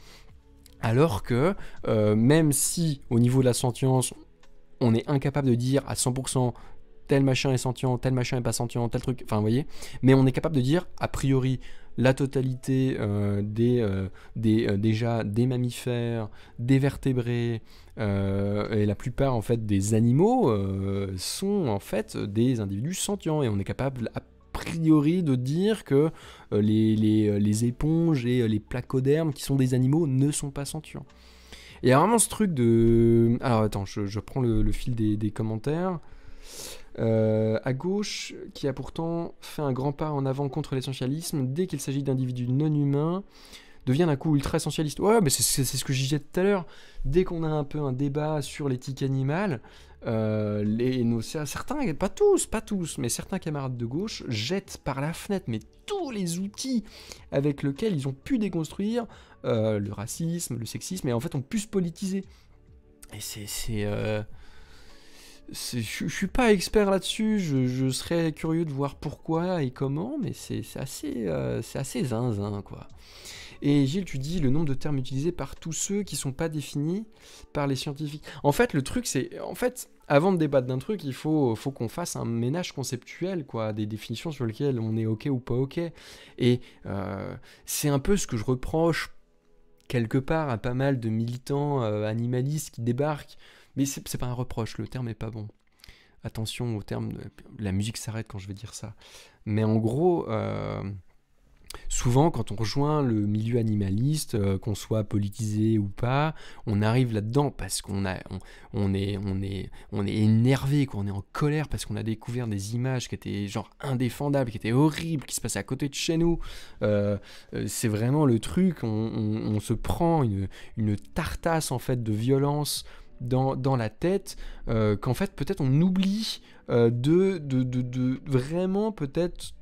Alors que, euh, même si au niveau de la sentience, on est incapable de dire à 100% tel machin est sentient, tel machin n'est pas sentient, tel truc, enfin vous voyez, mais on est capable de dire a priori la totalité euh, des, euh, euh, déjà des mammifères, des vertébrés et la plupart en fait des animaux sont en fait des individus sentients et on est capable a priori de dire que les, les, éponges et les placodermes qui sont des animaux ne sont pas sentients. Il y a vraiment ce truc de... Alors attends, je, prends le, fil des commentaires. Euh, à gauche, qui a pourtant fait un grand pas en avant contre l'essentialisme, dès qu'il s'agit d'individus non humains, devient d'un coup ultra essentialiste. Ouais, mais c'est ce que j'y disais tout à l'heure. Dès qu'on a un peu un débat sur l'éthique animale, euh, les, certains, pas tous, pas tous, mais certains camarades de gauche jettent par la fenêtre mais tous les outils avec lesquels ils ont pu déconstruire euh, le racisme, le sexisme, et en fait ont pu se politiser. Et c'est je, ne suis pas expert là-dessus, je, serais curieux de voir pourquoi et comment, mais c'est assez, euh, c'est assez zinzin, quoi. Et Gilles, tu dis le nombre de termes utilisés par tous ceux qui sont pas définis par les scientifiques. En fait, le truc, c'est... En fait, avant de débattre d'un truc, il faut, qu'on fasse un ménage conceptuel, quoi, des définitions sur lesquelles on est OK ou pas OK. Et euh, c'est un peu ce que je reproche quelque part à pas mal de militants euh, animalistes qui débarquent mais c'est pas un reproche, le terme est pas bon. Attention au terme la musique s'arrête quand je vais dire ça. Mais en gros, euh, souvent quand on rejoint le milieu animaliste, euh, qu'on soit politisé ou pas, on arrive là-dedans parce qu'on a, on, est, on est, on est énervé, qu'on est en colère parce qu'on a découvert des images qui étaient genre indéfendables, qui étaient horribles, qui se passaient à côté de chez nous. Euh, c'est vraiment le truc, on, se prend une, une, tartasse en fait de violence dans, la tête, euh, qu'en fait peut-être on oublie euh, de, de, vraiment peut-être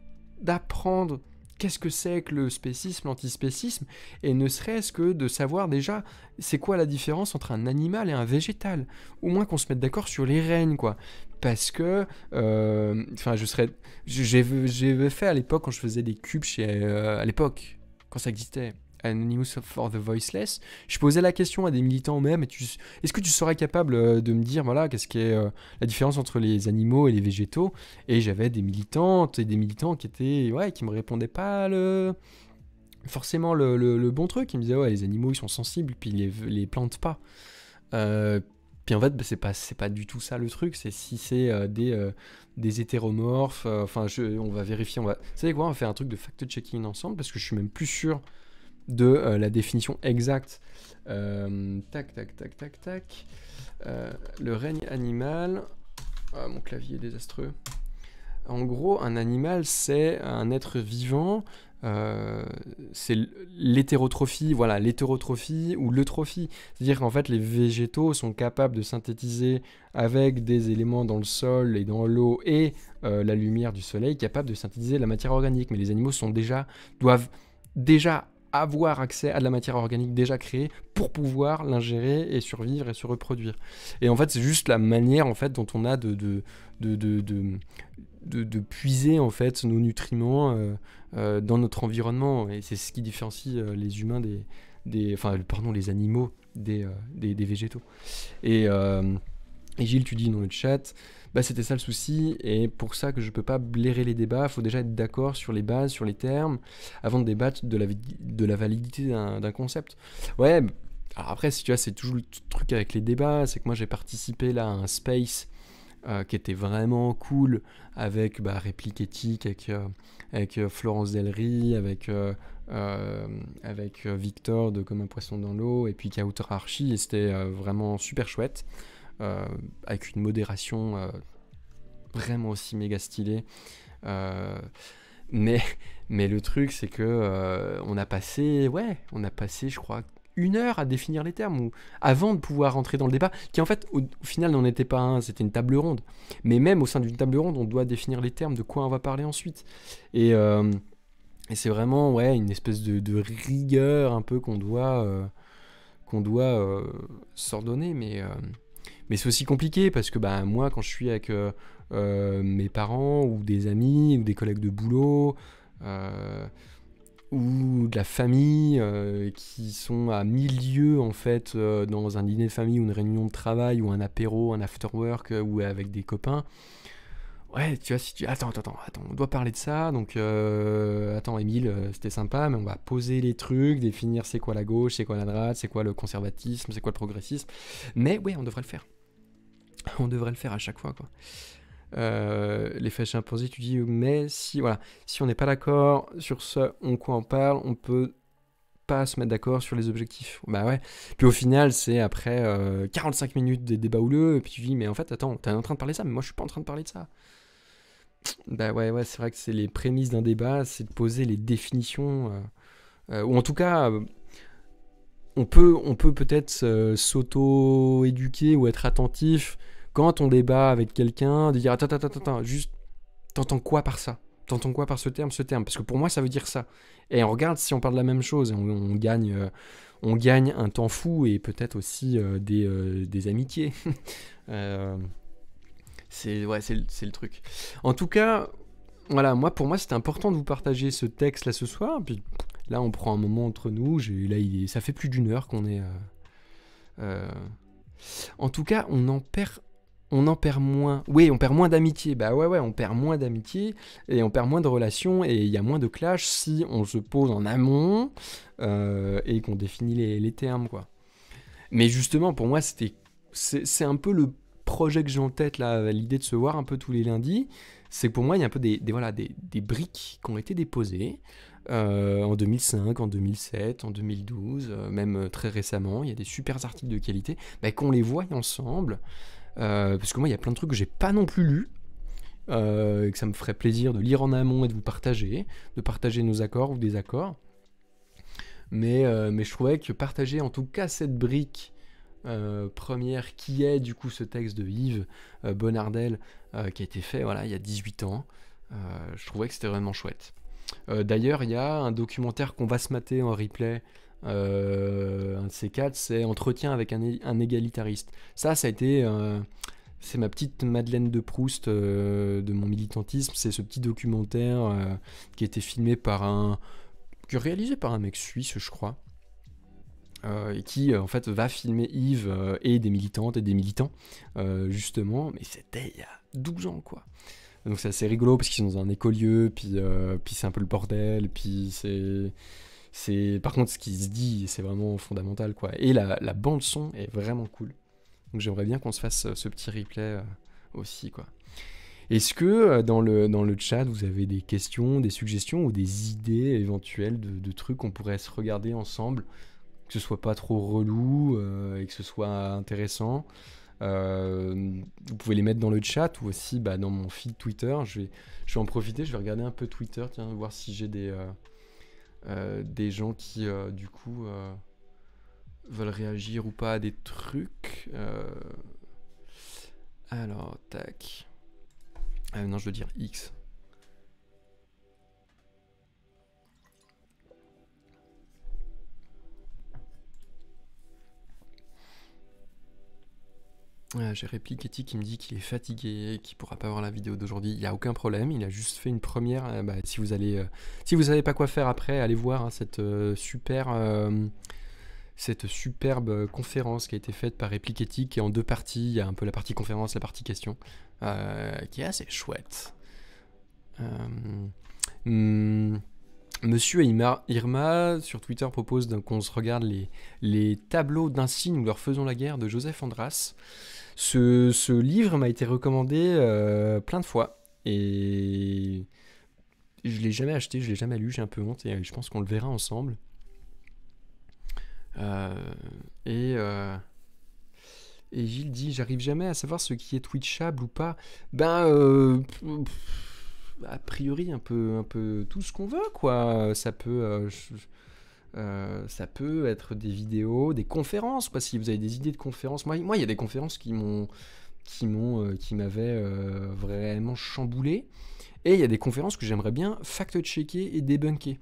d'apprendre qu'est-ce que c'est que le spécisme, l'antispécisme, et ne serait-ce que de savoir déjà c'est quoi la différence entre un animal et un végétal. Au moins qu'on se mette d'accord sur les rênes quoi. Parce que, euh, enfin, je serais. J'ai fait à l'époque quand je faisais des cubes chez. à l'époque, quand ça existait Anonymous for the Voiceless. Je posais la question à des militants même, est-ce que tu serais capable euh, de me dire, voilà, qu'est-ce qui est euh, la différence entre les animaux et les végétaux Et j'avais des militantes et des militants qui étaient, ouais, qui me répondaient pas le forcément le, bon truc. Ils me disaient, ouais, les animaux, ils sont sensibles, puis ils les, les plantent pas. Euh, puis en fait, bah, c'est pas c'est pas du tout ça le truc. C'est si c'est des des hétéromorphes. Enfin, on va vérifier. On va. Vous savez quoi On va faire un truc de fact-checking ensemble parce que je suis même plus sûr de la définition exacte. tac, tac, tac, tac, tac. le règne animal. mon clavier est désastreux. En gros, un animal, c'est un être vivant. c'est l'hétérotrophie, voilà, l'hétérotrophie ou l'eutrophie. C'est-à-dire qu'en fait, les végétaux sont capables de synthétiser avec des éléments dans le sol et dans l'eau et la lumière du soleil, capables de synthétiser la matière organique. Mais les animaux sont déjà, doivent déjà avoir accès à de la matière organique déjà créée pour pouvoir l'ingérer et survivre et se reproduire. Et en fait, c'est juste la manière en fait dont on a de, de, de, de, de puiser en fait nos nutriments euh, euh, dans notre environnement. Et c'est ce qui différencie euh, les humains des, des, enfin, pardon, les animaux des, des, végétaux. Et, et Gilles, tu dis dans le chat. Bah, c'était ça le souci, et pour ça que je peux pas blairer les débats, faut déjà être d'accord sur les bases, sur les termes, avant de débattre de la, validité d'un concept. Ouais, alors après, si tu c'est toujours le truc avec les débats, c'est que moi j'ai participé là à un space euh, qui était vraiment cool avec bah, Réplique Éthique, avec, euh, euh, Florence Delry, avec, Victor de Comme un poisson dans l'eau, et puis a Archie, et c'était vraiment super chouette. Euh, avec une modération euh, vraiment aussi méga stylée. Euh, mais, mais le truc, c'est que on a passé, ouais, on a passé, je crois, une heure à définir les termes, avant de pouvoir rentrer dans le débat, qui en fait au, final n'en était pas un, c'était une table ronde. Mais même au sein d'une table ronde, on doit définir les termes de quoi on va parler ensuite. Et, et c'est vraiment ouais, une espèce de, rigueur un peu qu'on doit, qu'on doit s'ordonner, mais mais c'est aussi compliqué parce que bah, moi, quand je suis avec euh, euh, mes parents ou des amis ou des collègues de boulot euh, ou de la famille qui sont à mille en fait dans un dîner de famille ou une réunion de travail ou un apéro, un after work ou avec des copains, ouais, tu vois, si tu. Attends, attends, attends, on doit parler de ça. Donc, euh, attends, Émile, euh, c'était sympa, mais on va poser les trucs, définir c'est quoi la gauche, c'est quoi la droite, c'est quoi le conservatisme, c'est quoi le progressisme. Mais ouais, on devrait le faire. On devrait le faire à chaque fois, quoi. Euh, les l'effet imposées tu dis, mais si, voilà, si on n'est pas d'accord sur ce, on quoi on parle, on peut pas se mettre d'accord sur les objectifs. Bah ouais. Puis au final, c'est après 45 minutes des débats houleux, et puis tu dis, mais en fait, attends, t'es en train de parler de ça, mais moi je suis pas en train de parler de ça. Bah ouais, ouais, c'est vrai que c'est les prémices d'un débat, c'est de poser les définitions, euh, euh, ou en tout cas, euh, on peut on peut peut-être s'auto-éduquer ou être attentif quand on débat avec quelqu'un, de dire attends, attends, attends, attends juste, t'entends quoi par ça T'entends quoi par ce terme, ce terme Parce que pour moi, ça veut dire ça. Et on regarde si on parle de la même chose, on, on gagne, on gagne un temps fou et peut-être aussi des, des, amitiés. [laughs] C'est ouais, c'est le truc. En tout cas, voilà, moi pour moi c'était important de vous partager ce texte là ce soir. Puis là on prend un moment entre nous. Là il ça fait plus d'une heure qu'on est. Euh, euh, en tout cas, on en perd. On en perd moins. Oui, on perd moins d'amitié. Bah ouais, ouais, on perd moins d'amitié et on perd moins de relations et il y a moins de clash si on se pose en amont euh, et qu'on définit les, les termes, quoi. Mais justement, pour moi, c'était c'est un peu le projet que j'ai en tête, là, l'idée de se voir un peu tous les lundis, c'est que pour moi, il y a un peu des, des, briques qui ont été déposées euh, en 2005, en 2007, en 2012, euh, même euh, très récemment. Il y a des super articles de qualité, bah, qu'on les voit ensemble. parce que moi, il y a plein de trucs que j'ai pas non plus lus. et que ça me ferait plaisir de lire en amont et de vous partager, de partager nos accords ou des accords. Mais, mais je trouvais que partager en tout cas cette brique euh, première qui est du coup ce texte de Yves euh, Bonardel euh, qui a été fait voilà, il y a 18 ans. je trouvais que c'était vraiment chouette. D'ailleurs, il y a un documentaire qu'on va se mater en replay. un de ces quatre, c'est Entretien avec un, un, égalitariste. Ça, ça a été. c'est ma petite Madeleine de Proust de mon militantisme. C'est ce petit documentaire qui a été filmé par un. réalisé par un mec suisse, je crois. Euh, qui euh, en fait va filmer Yves euh, et des militantes et des militants justement mais c'était il y a 12 ans quoi donc c'est assez rigolo parce qu'ils sont dans un écolieu puis, puis c'est un peu le bordel puis c'est c'est par contre ce qui se dit c'est vraiment fondamental quoi et la, la, bande son est vraiment cool donc j'aimerais bien qu'on se fasse ce petit replay aussi quoi est-ce que dans le, dans le chat, vous avez des questions, des suggestions ou des idées éventuelles de trucs qu'on pourrait se regarder ensemble que ce soit pas trop relou euh, et que ce soit intéressant. Euh, vous pouvez les mettre dans le chat ou aussi bah, dans mon feed Twitter. Je vais, je vais en profiter, je vais regarder un peu Twitter, tiens, voir si j'ai des, euh, des gens qui, du coup, veulent réagir ou pas à des trucs. Alors, tac. Ah non, je veux dire X. J'ai Repliquetti qui me dit qu'il est fatigué, qu'il pourra pas voir la vidéo d'aujourd'hui. Il n'y a aucun problème, il a juste fait une première. Euh, bah, si vous n'avez euh, pas quoi faire après, allez voir hein, euh, cette superbe conférence qui a été faite par Repliquetti, qui est en deux parties. Il y a un peu la partie conférence, la partie question, qui est assez chouette. Hmm, Monsieur Irma sur Twitter propose qu'on se regarde les, tableaux d'un signe où leur faisons la guerre de Joseph Andras. Ce, ce livre m'a été recommandé euh, plein de fois et je l'ai jamais acheté, je l'ai jamais lu, j'ai un peu honte et je pense qu'on le verra ensemble. Euh, et, euh, et Gilles dit J'arrive jamais à savoir ce qui est Twitchable ou pas. Ben, a priori, un peu, un peu tout ce qu'on veut, quoi. Ça peut. Euh, ça peut être des vidéos, des conférences, pas si vous avez des idées de conférences. Moi, moi il y a des conférences qui m'ont qui m'ont euh, qui m'avaient euh, vraiment chamboulé et il y a des conférences que j'aimerais bien fact-checker et débunker.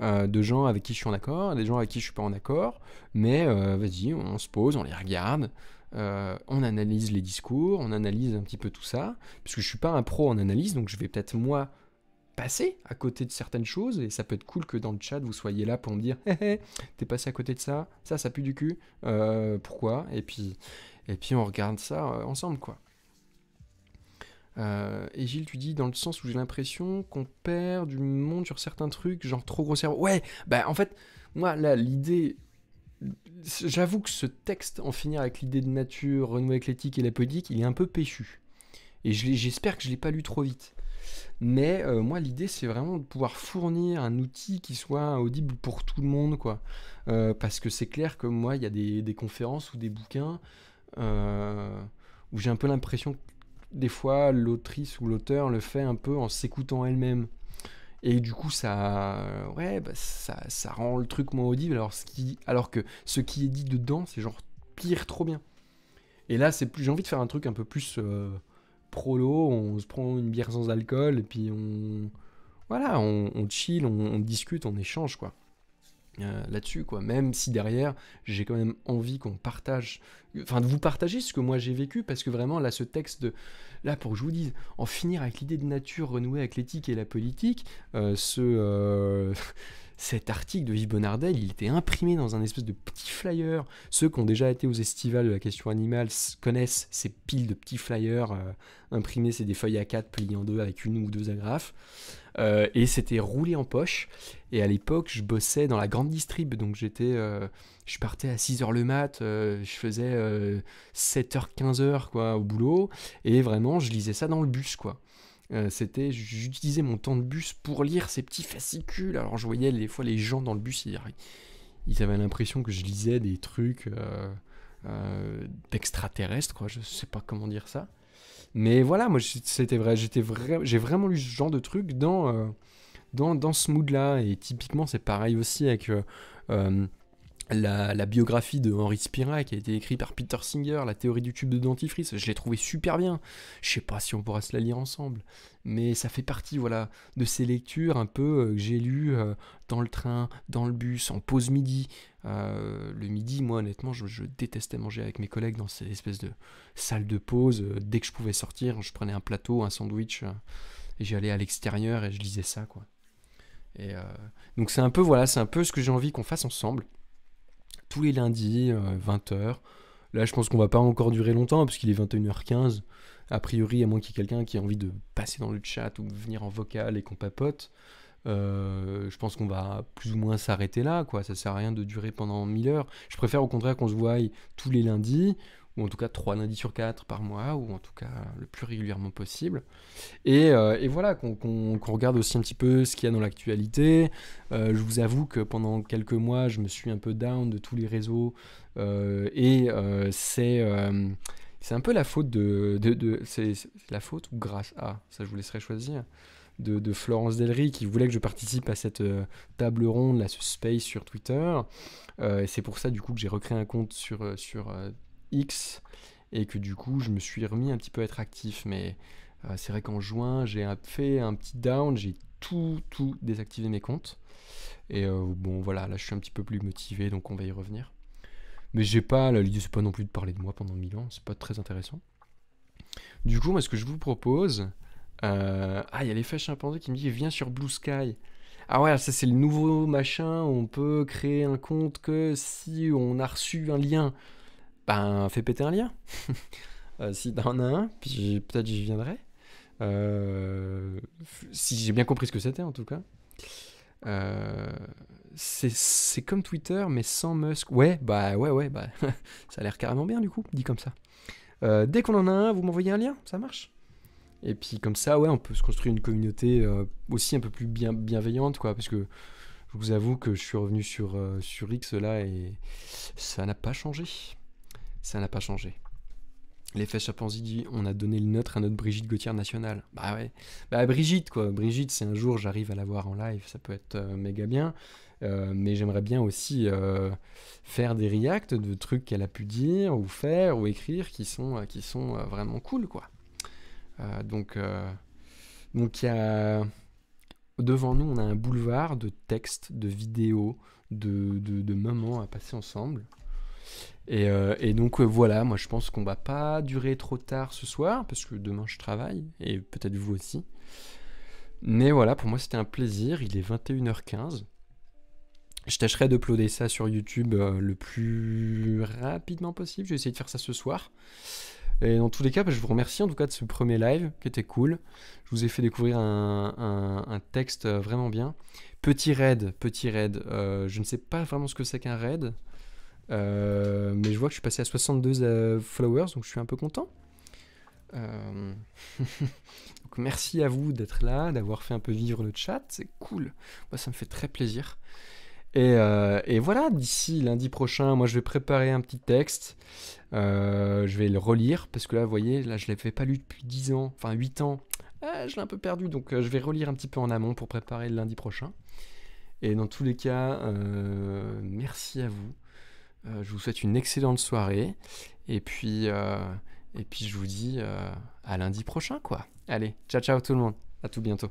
de gens avec qui je suis en accord, des gens avec qui je suis pas en accord, mais vas-y, on se pose, on les regarde, on analyse les discours, on analyse un petit peu tout ça, puisque je suis pas un pro en analyse, donc je vais peut-être moi passer à côté de certaines choses, et ça peut être cool que dans le chat, vous soyez là pour me dire hé hey, t'es passé à côté de ça, ça, ça pue du cul, euh, pourquoi et puis, et puis on regarde ça euh, ensemble, quoi. Euh, et Gilles, tu dis dans le sens où j'ai l'impression qu'on perd du monde sur certains trucs, genre trop cerveau Ouais, bah en fait, moi là, l'idée. J'avoue que ce texte, en finir avec l'idée de nature, renouer avec l'éthique et la politique, il est un peu péchu. Et j'espère que je l'ai pas lu trop vite. Mais euh, moi, l'idée, c'est vraiment de pouvoir fournir un outil qui soit audible pour tout le monde, quoi. Euh, parce que c'est clair que moi, il y a des, conférences ou des bouquins euh, où j'ai un peu l'impression que des fois, l'autrice ou l'auteur le fait un peu en s'écoutant elle-même. Et du coup, ça, ouais, bah, ça, ça, rend le truc moins audible, alors, qui, alors que ce qui est dit dedans, c'est genre pire trop bien. Et là, c'est plus, j'ai envie de faire un truc un peu plus prolo, on se prend une bière sans alcool, et puis on. Voilà, on, chill, on, discute, on échange, quoi. Euh, là-dessus quoi même si derrière j'ai quand même envie qu'on partage enfin de vous partager ce que moi j'ai vécu parce que vraiment là ce texte de là pour que je vous dise en finir avec l'idée de nature renouée avec l'éthique et la politique euh, ce euh, [laughs] cet article de Yves Bonnardel, il était imprimé dans un espèce de petit flyer. Ceux qui ont déjà été aux estivales de la question animale connaissent ces piles de petits flyers euh, imprimés, c'est des feuilles à 4 pliées en deux avec une ou deux agrafes. Euh, et c'était roulé en poche. Et à l'époque, je bossais dans la grande distrib, donc j'étais, euh, je partais à 6h le mat, je faisais 7h-15h quoi au boulot, et vraiment je lisais ça dans le bus quoi. Euh, c'était j'utilisais mon temps de bus pour lire ces petits fascicules. Alors je voyais des fois les gens dans le bus, ils, avaient l'impression que je lisais des trucs euh, euh, d'extraterrestres, quoi. Je sais pas comment dire ça. Mais voilà, moi c'était vrai, j'étais vrai, j'ai vraiment lu ce genre de trucs dans dans, dans ce mood-là. Et typiquement, c'est pareil aussi avec la, biographie de Henri Spira qui a été écrite par Peter Singer, La théorie du tube de dentifrice, je l'ai trouvé super bien. Je sais pas si on pourra se la lire ensemble, mais ça fait partie voilà de ces lectures un peu euh, que j'ai lues euh, dans le train, dans le bus, en pause midi. Euh, le midi, moi honnêtement, je, détestais manger avec mes collègues dans ces espèces de salle de pause. Dès que je pouvais sortir, je prenais un plateau, un sandwich et j'allais à l'extérieur et je lisais ça quoi. Et donc c'est un peu voilà, c'est un peu ce que j'ai envie qu'on fasse ensemble tous les lundis, 20h. Euh, là, je pense qu'on va pas encore durer longtemps, hein, parce qu'il est 21h15. A priori, à moins qu'il y ait quelqu'un qui ait envie de passer dans le chat ou venir en vocal et qu'on papote, euh, je pense qu'on va plus ou moins s'arrêter là. quoi. Ça sert à rien de durer pendant 1000 heures. Je préfère au contraire qu'on se voie tous les lundis, en tout cas trois lundis sur quatre par mois, ou en tout cas le plus régulièrement possible. Et, euh, voilà, qu'on regarde aussi un petit peu ce qu'il y a dans l'actualité. Euh, je vous avoue que pendant quelques mois, je me suis un peu down de tous les réseaux, euh, et c'est... c'est un peu la faute de... de, c'est la faute ou grâce à Ça, je vous laisserai choisir. De, Florence Delry qui voulait que je participe à cette table ronde, là, ce space sur Twitter. et c'est pour ça, du coup, que j'ai recréé un compte sur, sur X et que du coup je me suis remis un petit peu à être actif. Mais euh, c'est vrai qu'en juin j'ai fait un petit down, j'ai tout, tout désactivé mes comptes. Et euh, bon voilà, là je suis un petit peu plus motivé donc on va y revenir. Mais j'ai pas, l'idée c'est pas non plus de parler de moi pendant mille ans, c'est pas très intéressant. Du coup, moi ce que je vous propose. Euh, ah, il y a l'effet chimpanzé qui me dit viens sur Blue Sky. Ah ouais, ça c'est le nouveau machin, on peut créer un compte que si on a reçu un lien ben fais péter un lien. [laughs] Euh, si t'en as un, puis peut-être j'y viendrai. Euh, si j'ai bien compris ce que c'était en tout cas. Euh, c'est comme Twitter mais sans Musk. Ouais, bah ouais, ouais, bah [laughs] ça a l'air carrément bien du coup, dit comme ça. dès qu'on en a un, vous m'envoyez un lien, ça marche. Et puis comme ça, ouais, on peut se construire une communauté aussi un peu plus bien, bienveillante, quoi, parce que je vous avoue que je suis revenu sur, sur X là et ça n'a pas changé ça n'a pas changé. L'effet Chapanzi dit on a donné le neutre à notre Brigitte Gauthier nationale. Bah ouais, bah Brigitte quoi, Brigitte, c'est un jour j'arrive à la voir en live, ça peut être euh, méga bien. Euh, mais j'aimerais bien aussi euh, faire des reacts de trucs qu'elle a pu dire ou faire ou écrire qui sont, qui sont vraiment cool quoi. donc donc il y devant nous on a un boulevard de textes, de vidéos, de, de moments à passer ensemble. Euh, et, donc euh, voilà, moi je pense qu'on va pas durer trop tard ce soir, parce que demain je travaille, et peut-être vous aussi. Mais voilà, pour moi c'était un plaisir, il est 21h15. Je tâcherai d'uploader ça sur YouTube euh, le plus rapidement possible, j'ai essayé de faire ça ce soir. Et dans tous les cas, bah, je vous remercie en tout cas de ce premier live qui était cool. Je vous ai fait découvrir un, texte vraiment bien. Petit raid, petit raid. je ne sais pas vraiment ce que c'est qu'un raid. Euh, mais je vois que je suis passé à 62 flowers, euh, followers, donc je suis un peu content. Euh, [laughs] merci à vous d'être là, d'avoir fait un peu vivre le chat, c'est cool. Moi, ça me fait très plaisir. Et, voilà, d'ici lundi prochain, moi je vais préparer un petit texte. je vais le relire parce que là, vous voyez, là je ne l'avais pas lu depuis 10 ans, enfin 8 ans. je l'ai un peu perdu, donc je vais relire un petit peu en amont pour préparer le lundi prochain. Et dans tous les cas, merci à vous. Euh, je vous souhaite une excellente soirée. Et puis, euh, et puis je vous dis euh, à lundi prochain, quoi. Allez, ciao, ciao tout le monde. À tout bientôt.